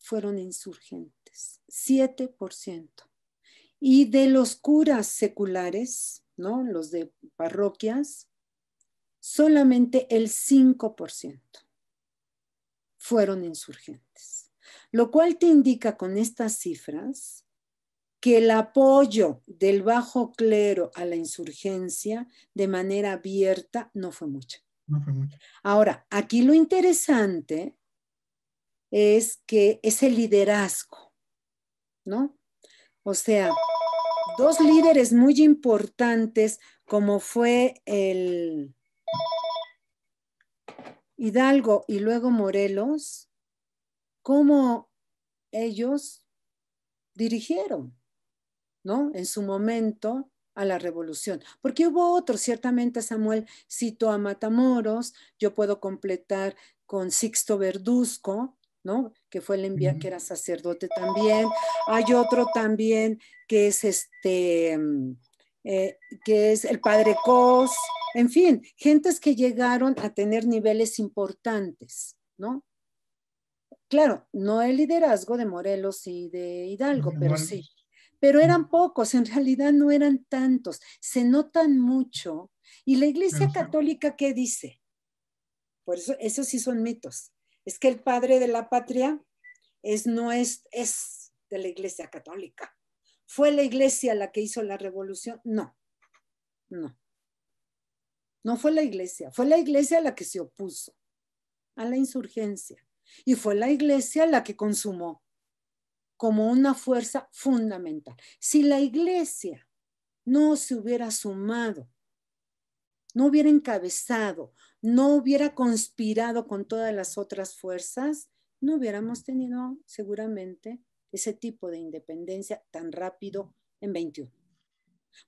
fueron insurgentes. 7% y de los curas seculares, ¿no? los de parroquias, solamente el 5% fueron insurgentes. Lo cual te indica con estas cifras que el apoyo del bajo clero a la insurgencia de manera abierta no fue mucho. No fue mucho. Ahora, aquí lo interesante es que ese liderazgo, ¿no? O sea, dos líderes muy importantes como fue el Hidalgo y luego Morelos, cómo ellos dirigieron, ¿no? En su momento a la revolución. Porque hubo otros, ciertamente Samuel citó a Matamoros, yo puedo completar con Sixto Verduzco, ¿no? que fue el enviado que era sacerdote también. Hay otro también que es este, mm, eh, que es el padre Cos, en fin, gentes que llegaron a tener niveles importantes, ¿no? Claro, no el liderazgo de Morelos y de Hidalgo, pero sí. Pero eran pocos, en realidad no eran tantos. Se notan mucho. ¿Y la Iglesia Católica qué dice? Por eso, esos sí son mitos es que el padre de la patria es, no es, es de la Iglesia Católica. ¿Fue la Iglesia la que hizo la revolución? No, no. No fue la Iglesia, fue la Iglesia la que se opuso a la insurgencia y fue la Iglesia la que consumó como una fuerza fundamental. Si la Iglesia no se hubiera sumado no hubiera encabezado, no hubiera conspirado con todas las otras fuerzas, no hubiéramos tenido seguramente ese tipo de independencia tan rápido en 21.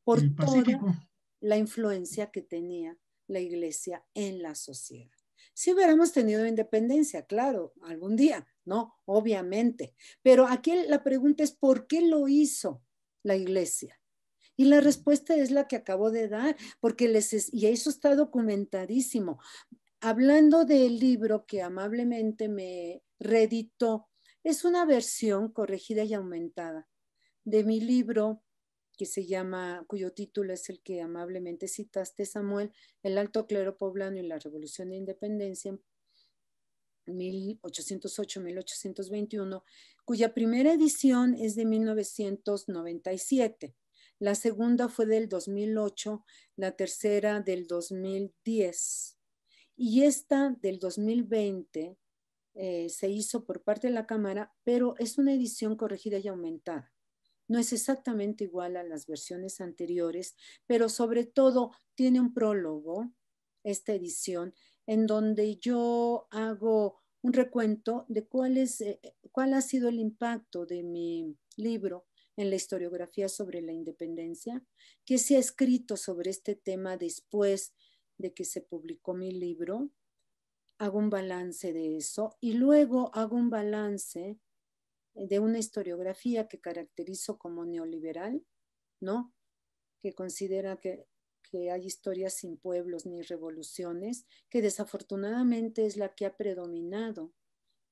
Por toda la influencia que tenía la iglesia en la sociedad. Si hubiéramos tenido independencia, claro, algún día, ¿no? Obviamente. Pero aquí la pregunta es, ¿por qué lo hizo la iglesia? Y la respuesta es la que acabo de dar, porque les y eso está documentadísimo. Hablando del libro que amablemente me reeditó, es una versión corregida y aumentada de mi libro que se llama, cuyo título es el que amablemente citaste, Samuel, El Alto Clero Poblano y la Revolución de Independencia, 1808-1821, cuya primera edición es de 1997 la segunda fue del 2008, la tercera del 2010 y esta del 2020 eh, se hizo por parte de la Cámara, pero es una edición corregida y aumentada. No es exactamente igual a las versiones anteriores, pero sobre todo tiene un prólogo, esta edición, en donde yo hago un recuento de cuál, es, eh, cuál ha sido el impacto de mi libro en la historiografía sobre la independencia, que se ha escrito sobre este tema después de que se publicó mi libro. Hago un balance de eso y luego hago un balance de una historiografía que caracterizo como neoliberal, ¿no? Que considera que, que hay historias sin pueblos ni revoluciones, que desafortunadamente es la que ha predominado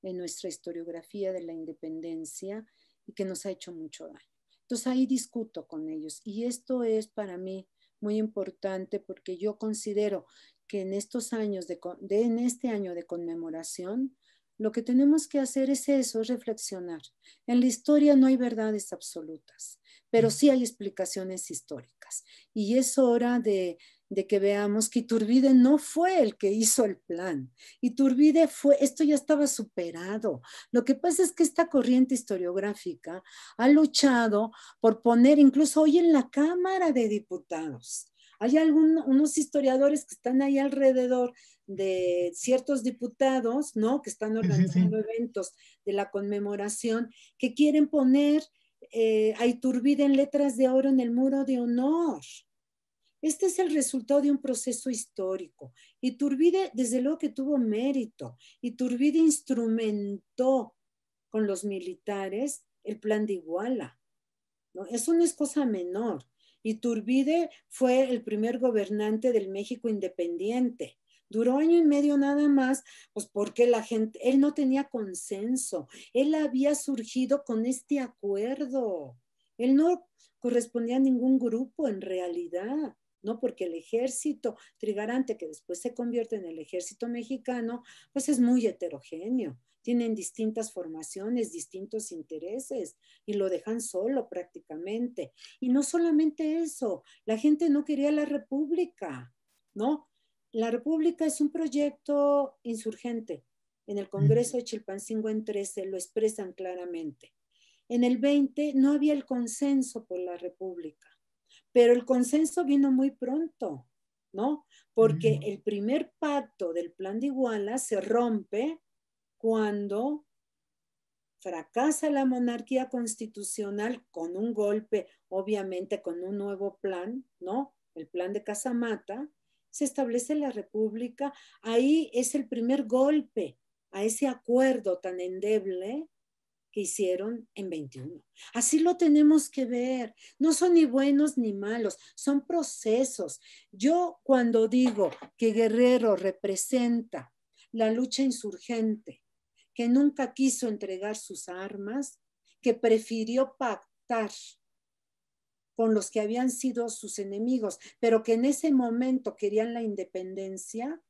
en nuestra historiografía de la independencia y que nos ha hecho mucho daño. Entonces ahí discuto con ellos y esto es para mí muy importante porque yo considero que en estos años de, en este año de conmemoración lo que tenemos que hacer es eso, es reflexionar. En la historia no hay verdades absolutas, pero sí hay explicaciones históricas y es hora de de que veamos que Iturbide no fue el que hizo el plan. Iturbide fue, esto ya estaba superado. Lo que pasa es que esta corriente historiográfica ha luchado por poner incluso hoy en la Cámara de Diputados. Hay algunos historiadores que están ahí alrededor de ciertos diputados, ¿no? Que están organizando eventos de la conmemoración, que quieren poner eh, a Iturbide en letras de oro en el muro de honor. Este es el resultado de un proceso histórico. Iturbide, desde luego que tuvo mérito, Iturbide instrumentó con los militares el plan de Iguala. ¿no? Eso no es cosa menor. Iturbide fue el primer gobernante del México independiente. Duró año y medio nada más, pues porque la gente, él no tenía consenso, él había surgido con este acuerdo, él no correspondía a ningún grupo en realidad. ¿no? Porque el ejército trigarante, que después se convierte en el ejército mexicano, pues es muy heterogéneo. Tienen distintas formaciones, distintos intereses y lo dejan solo prácticamente. Y no solamente eso, la gente no quería la república, ¿no? La república es un proyecto insurgente. En el Congreso de Chilpancingo en 13 lo expresan claramente. En el 20 no había el consenso por la república pero el consenso vino muy pronto, ¿no? Porque mm. el primer pacto del plan de Iguala se rompe cuando fracasa la monarquía constitucional con un golpe, obviamente con un nuevo plan, ¿no? El plan de Casamata, se establece la república, ahí es el primer golpe a ese acuerdo tan endeble que hicieron en 21. Así lo tenemos que ver. No son ni buenos ni malos, son procesos. Yo cuando digo que Guerrero representa la lucha insurgente, que nunca quiso entregar sus armas, que prefirió pactar con los que habían sido sus enemigos, pero que en ese momento querían la independencia,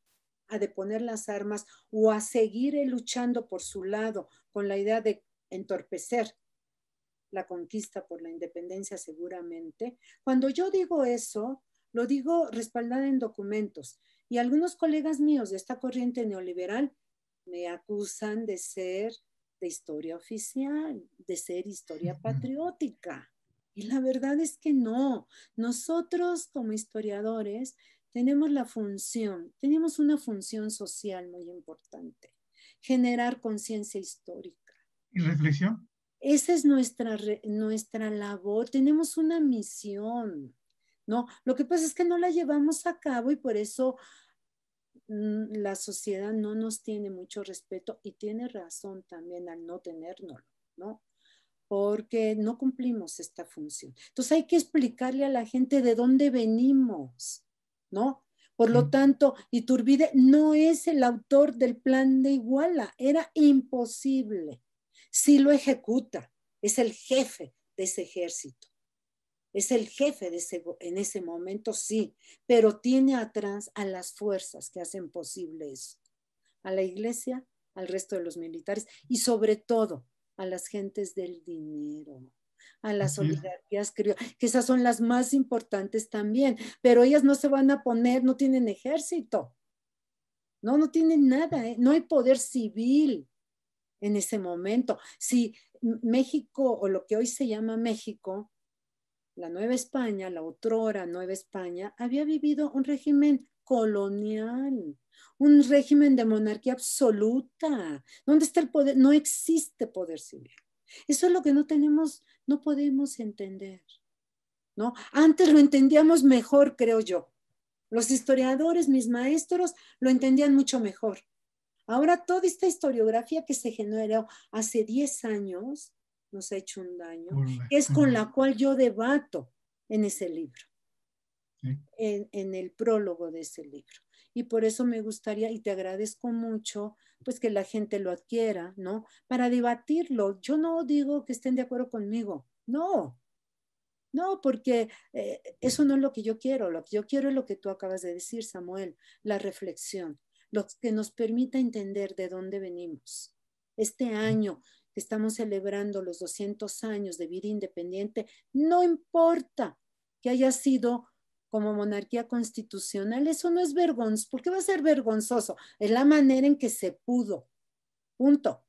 a deponer las armas o a seguir luchando por su lado con la idea de entorpecer la conquista por la independencia seguramente. Cuando yo digo eso, lo digo respaldada en documentos y algunos colegas míos de esta corriente neoliberal me acusan de ser de historia oficial, de ser historia patriótica. Y la verdad es que no. Nosotros como historiadores tenemos la función, tenemos una función social muy importante, generar conciencia histórica y reflexión. Esa es nuestra, nuestra labor, tenemos una misión, ¿no? Lo que pasa es que no la llevamos a cabo y por eso mm, la sociedad no nos tiene mucho respeto y tiene razón también al no tenernos, ¿no? Porque no cumplimos esta función. Entonces hay que explicarle a la gente de dónde venimos, ¿no? Por lo mm. tanto, Iturbide no es el autor del plan de Iguala, era imposible sí lo ejecuta, es el jefe de ese ejército, es el jefe de ese, en ese momento, sí, pero tiene atrás a las fuerzas que hacen posible eso, a la iglesia, al resto de los militares y sobre todo a las gentes del dinero a las oligarquías que esas son las más importantes también, pero ellas no se van a poner, no tienen ejército, no, no tienen nada, ¿eh? no hay poder civil, en ese momento. Si México o lo que hoy se llama México, la Nueva España, la otrora Nueva España, había vivido un régimen colonial, un régimen de monarquía absoluta. ¿Dónde está el poder? No existe poder civil. Eso es lo que no tenemos, no podemos entender. ¿no? Antes lo entendíamos mejor, creo yo. Los historiadores, mis maestros, lo entendían mucho mejor. Ahora toda esta historiografía que se generó hace 10 años nos ha hecho un daño, es con la cual yo debato en ese libro, en, el prólogo de ese libro. Y por eso me gustaría, y te agradezco mucho, pues que la gente lo adquiera, ¿no? Para debatirlo. Yo no digo que estén de acuerdo conmigo, no, no, porque eh, eso no es lo que yo quiero. Lo que yo quiero es lo que tú acabas de decir, Samuel, la reflexión lo que nos permita entender de dónde venimos. Este año que estamos celebrando los 200 años de vida independiente, no importa que haya sido como monarquía constitucional, eso no es vergonzoso. ¿Por qué va a ser vergonzoso? Es la manera en que se pudo. Punto.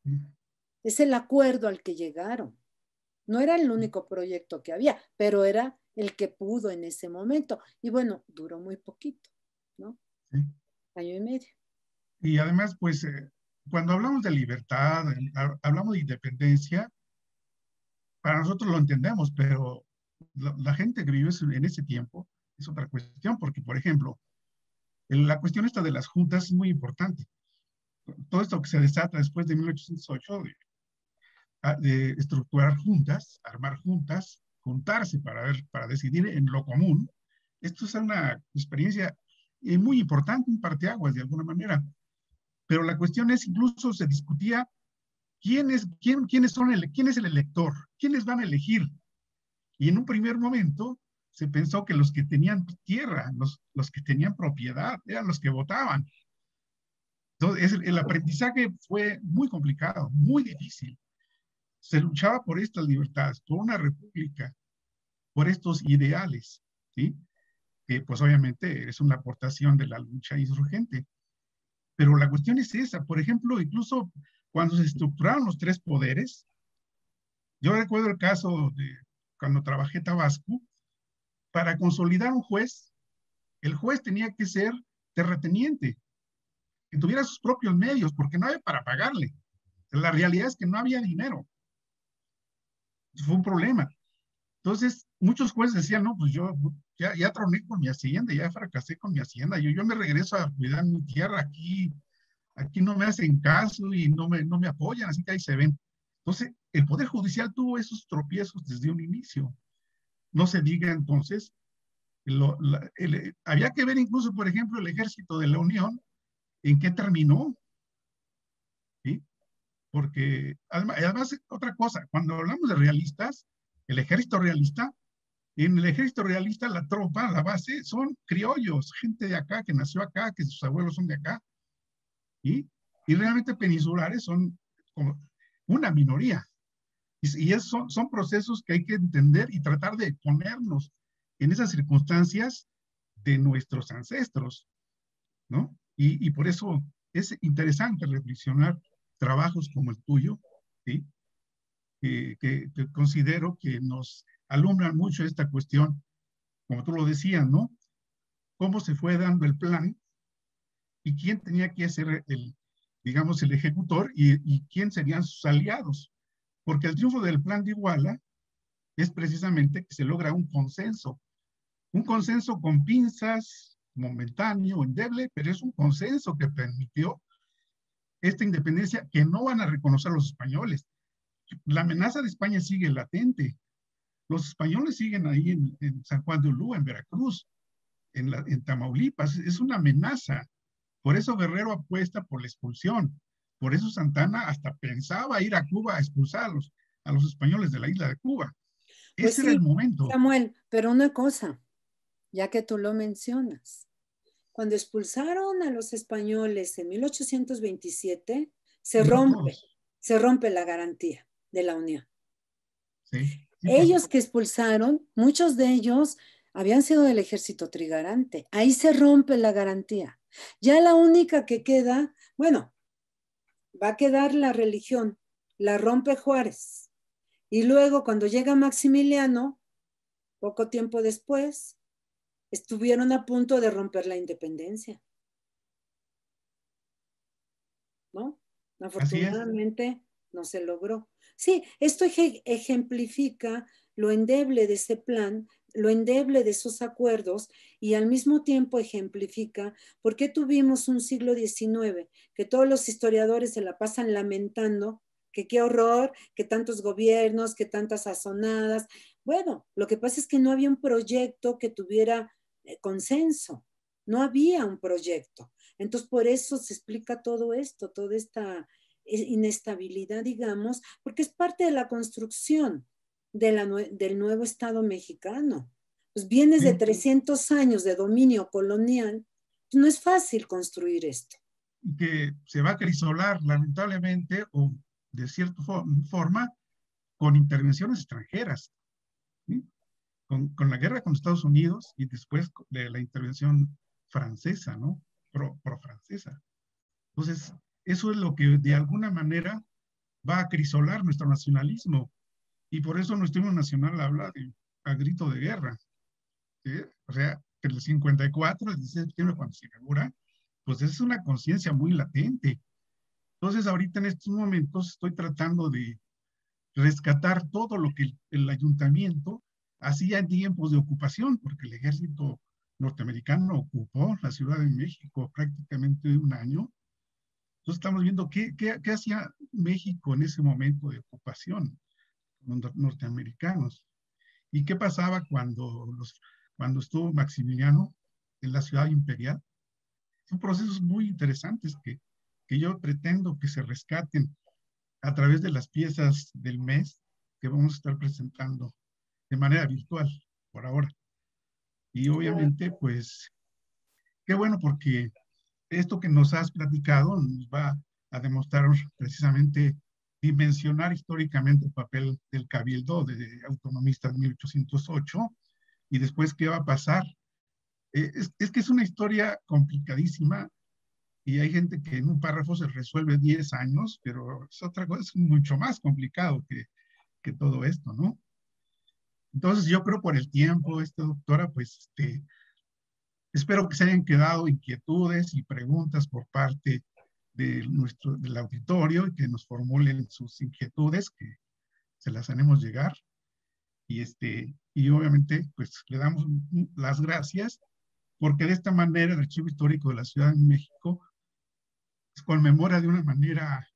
Es el acuerdo al que llegaron. No era el único proyecto que había, pero era el que pudo en ese momento. Y bueno, duró muy poquito, ¿no? Año y medio. Y además, pues, eh, cuando hablamos de libertad, hablamos de independencia, para nosotros lo entendemos, pero la, gente que vive en ese tiempo es otra cuestión, porque, por ejemplo, la cuestión esta de las juntas es muy importante. Todo esto que se desata después de 1808, de, ah, de estructurar juntas, armar juntas, juntarse para, ver, para decidir en lo común, esto es una experiencia eh, muy importante, un parteaguas de alguna manera. Pero la cuestión es, incluso se discutía quién es, quién, quiénes son el, quién es el elector, quiénes van a elegir. Y en un primer momento se pensó que los que tenían tierra, los, que tenían propiedad, eran los que votaban. Entonces, el, aprendizaje fue muy complicado, muy difícil. Se luchaba por estas libertades, por una república, por estos ideales, ¿sí? Que pues obviamente es una aportación de la lucha insurgente. Pero la cuestión es esa. Por ejemplo, incluso cuando se estructuraron los tres poderes, yo recuerdo el caso de cuando trabajé Tabasco, para consolidar un juez, el juez tenía que ser terrateniente, que tuviera sus propios medios, porque no había para pagarle. La realidad es que no había dinero. Fue un problema. Entonces, muchos jueces decían, no, pues yo ya, ya troné con mi hacienda, ya fracasé con mi hacienda, yo, yo me regreso a cuidar mi tierra aquí, aquí no me hacen caso y no me, no me apoyan, así que ahí se ven. Entonces, el Poder Judicial tuvo esos tropiezos desde un inicio. No se diga entonces, había que ver incluso, por ejemplo, el ejército de la Unión, en qué terminó. ¿Sí? Porque además, otra cosa, cuando hablamos de realistas, el ejército realista en el ejército realista, la tropa, la base, son criollos, gente de acá, que nació acá, que sus abuelos son de acá. Y realmente peninsulares son una minoría. Y, y son, procesos que hay que entender y tratar de ponernos en esas circunstancias de nuestros ancestros, ¿no? Y, y, por eso es interesante reflexionar trabajos como el tuyo, eh, que, que, considero que nos alumbran mucho esta cuestión, como tú lo decías, ¿no? Cómo se fue dando el plan y quién tenía que ser el, digamos, el ejecutor y, y quién serían sus aliados. Porque el triunfo del plan de Iguala es precisamente que se logra un consenso, un consenso con pinzas, momentáneo, endeble, pero es un consenso que permitió esta independencia que no van a reconocer los españoles. La amenaza de España sigue latente. Los españoles siguen ahí en, San Juan de Ulúa, en Veracruz, en, Tamaulipas. Es una amenaza. Por eso Guerrero apuesta por la expulsión. Por eso Santana hasta pensaba ir a Cuba a expulsarlos, a los españoles de la isla de Cuba. Pues Ese era el momento. Samuel, pero una cosa, ya que tú lo mencionas. Cuando expulsaron a los españoles en 1827, se rompe, se rompe la garantía de la Unión. Sí ellos que expulsaron, muchos de ellos habían sido del ejército trigarante. Ahí se rompe la garantía. Ya la única que queda, bueno, va a quedar la religión, la rompe Juárez. Y luego cuando llega Maximiliano, poco tiempo después, estuvieron a punto de romper la independencia. ¿No? Afortunadamente no se logró. Sí, esto ejemplifica lo endeble de ese plan, lo endeble de esos acuerdos y al mismo tiempo ejemplifica por qué tuvimos un siglo XIX que todos los historiadores se la pasan lamentando, que qué horror, que tantos gobiernos, que tantas sazonadas. Bueno, lo que pasa es que no había un proyecto que tuviera eh, consenso, no había un proyecto. Entonces, por eso se explica todo esto, toda esta inestabilidad, digamos, porque es parte de la construcción del nuevo Estado mexicano. Pues vienes de 300 años de dominio colonial, no es fácil construir esto. Que se va a crisolar, lamentablemente, o de cierta forma, con intervenciones extranjeras. Con, la guerra con Estados Unidos y después de la intervención francesa, ¿no? Pro, pro francesa. Entonces, eso es lo que de alguna manera va a crisolar nuestro nacionalismo. Y por eso nuestro nacional habla de, a grito de guerra. ¿sí? O sea, que el 54, el 16 de septiembre, cuando se inaugura, pues es una conciencia muy latente. Entonces, ahorita en estos momentos estoy tratando de rescatar todo lo que el ayuntamiento hacía en tiempos de ocupación, porque el ejército norteamericano ocupó la Ciudad de México prácticamente un año estamos viendo qué, hacía México en ese momento de ocupación con los norteamericanos y qué pasaba cuando, los, cuando estuvo Maximiliano en la ciudad imperial. Son procesos muy interesantes que, que yo pretendo que se rescaten a través de las piezas del mes que vamos a estar presentando de manera virtual por ahora. Y obviamente, pues, qué bueno porque esto que nos has platicado nos va a demostrar precisamente dimensionar históricamente el papel del cabildo de autonomistas 1808 y después qué va a pasar. Eh, es, que es una historia complicadísima y hay gente que en un párrafo se resuelve 10 años, pero es otra cosa, es mucho más complicado que, que todo esto, ¿no? Entonces yo creo por el tiempo, esta doctora, pues este, Espero que se hayan quedado inquietudes y preguntas por parte de nuestro, del auditorio y que nos formulen sus inquietudes, que se las haremos llegar. Y, este, y obviamente, pues le damos las gracias, porque de esta manera el Archivo Histórico de la Ciudad de México conmemora de una manera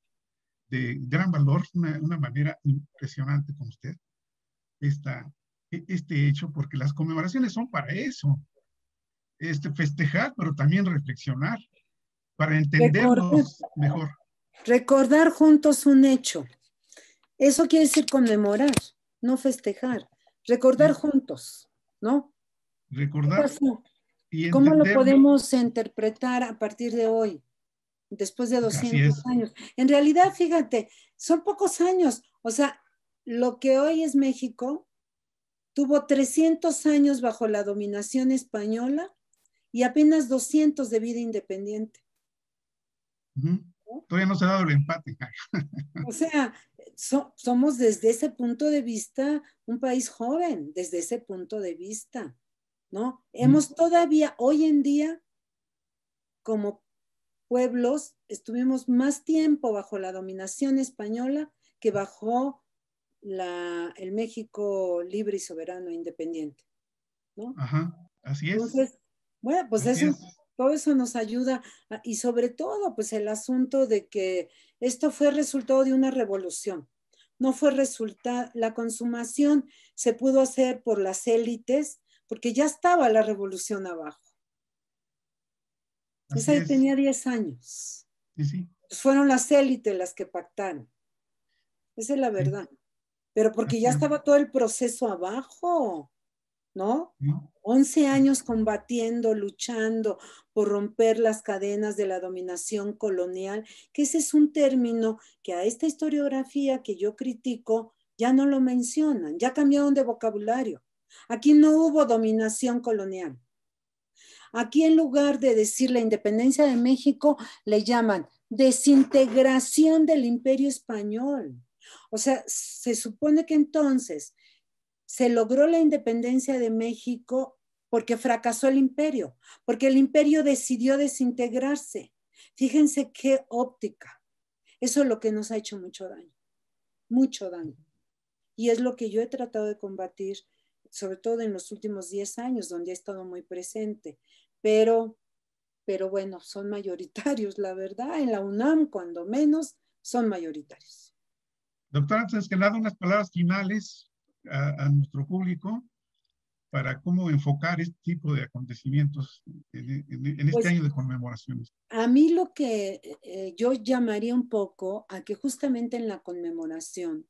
de gran valor, una, una manera impresionante con usted, esta, este hecho, porque las conmemoraciones son para eso, este, festejar, pero también reflexionar para entendernos mejor. Recordar juntos un hecho. Eso quiere decir conmemorar, no festejar. Recordar juntos, ¿no? Recordar. ¿Cómo lo podemos interpretar a partir de hoy, después de 200 años? En realidad, fíjate, son pocos años. O sea, lo que hoy es México tuvo 300 años bajo la dominación española y apenas 200 de vida independiente. Todavía no se ha dado el empate. o sea, somos desde ese punto de vista un país joven, desde ese punto de vista, ¿no? Hemos todavía, hoy en día, como pueblos, estuvimos más tiempo bajo la dominación española que bajo la, el México libre y soberano e independiente, Ajá, así es. Entonces, bueno, pues eso, todo eso nos ayuda ah, y sobre todo, pues el asunto de que esto fue resultado de una revolución. No fue resultado, la consumación se pudo hacer por las élites porque ya estaba la revolución abajo. Esa tenía 10 años. Sí, sí. Pues fueron las élites las que pactaron. Esa es la verdad. Pero porque ya estaba todo el proceso abajo, ¿no? 11 años combatiendo, luchando por romper las cadenas de la dominación colonial, que ese es un término que a esta historiografía que yo critico ya no lo mencionan, ya cambiaron de vocabulario. Aquí no hubo dominación colonial. Aquí en lugar de decir la independencia de México, le llaman desintegración del imperio español. O sea, se supone que entonces se logró la independencia de México porque fracasó el imperio, porque el imperio decidió desintegrarse. Fíjense qué óptica. Eso es lo que nos ha hecho mucho daño, mucho daño. Y es lo que yo he tratado de combatir, sobre todo en los últimos 10 años, donde he estado muy presente. Pero, pero bueno, son mayoritarios, la verdad. En la UNAM, cuando menos, son mayoritarios. Doctora, antes que nada, unas palabras finales a, nuestro público para cómo enfocar este tipo de acontecimientos en, este pues año de conmemoraciones? A mí lo que eh, yo llamaría un poco a que justamente en la conmemoración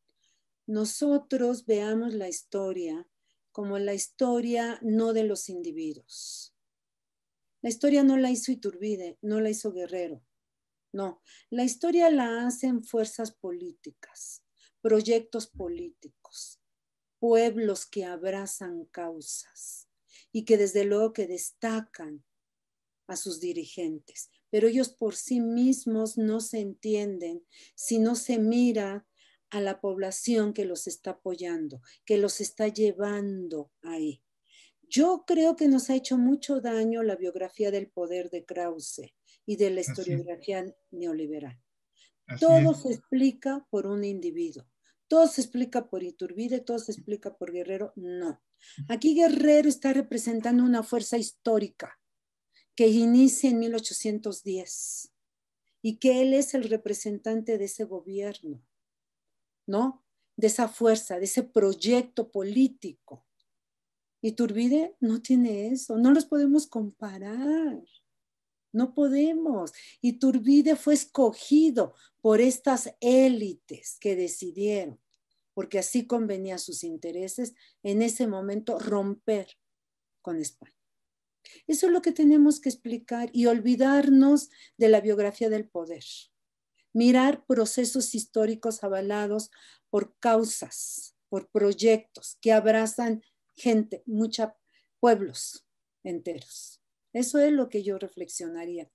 nosotros veamos la historia como la historia no de los individuos. La historia no la hizo Iturbide, no la hizo Guerrero, no. La historia la hacen fuerzas políticas, proyectos políticos pueblos que abrazan causas y que desde luego que destacan a sus dirigentes, pero ellos por sí mismos no se entienden si no se mira a la población que los está apoyando, que los está llevando ahí. Yo creo que nos ha hecho mucho daño la biografía del poder de Krause y de la historiografía neoliberal. Todo se explica por un individuo todo se explica por Iturbide, todo se explica por Guerrero, no. Aquí Guerrero está representando una fuerza histórica que inicia en 1810 y que él es el representante de ese gobierno, ¿no? De esa fuerza, de ese proyecto político. Iturbide no tiene eso, no los podemos comparar. No podemos. Iturbide fue escogido por estas élites que decidieron porque así convenía a sus intereses en ese momento romper con España. Eso es lo que tenemos que explicar y olvidarnos de la biografía del poder. Mirar procesos históricos avalados por causas, por proyectos que abrazan gente, muchos pueblos enteros. Eso es lo que yo reflexionaría.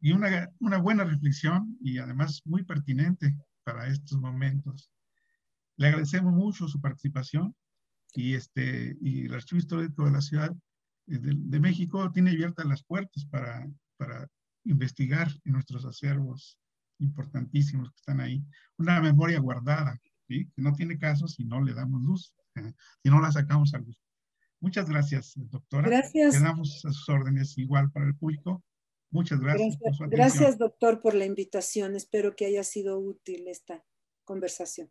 Y una buena reflexión y además muy pertinente para estos momentos. Le agradecemos mucho su participación y, este, y el Archivo Histórico de la Ciudad eh, de, México tiene abiertas las puertas para, para investigar nuestros acervos importantísimos que están ahí. Una memoria guardada, que no tiene caso si no le damos luz, si no la sacamos a luz. Muchas gracias, doctora. Gracias. Quedamos a sus órdenes igual para el público. Muchas gracias. por su gracias doctor, por la invitación. Espero que haya sido útil esta conversación.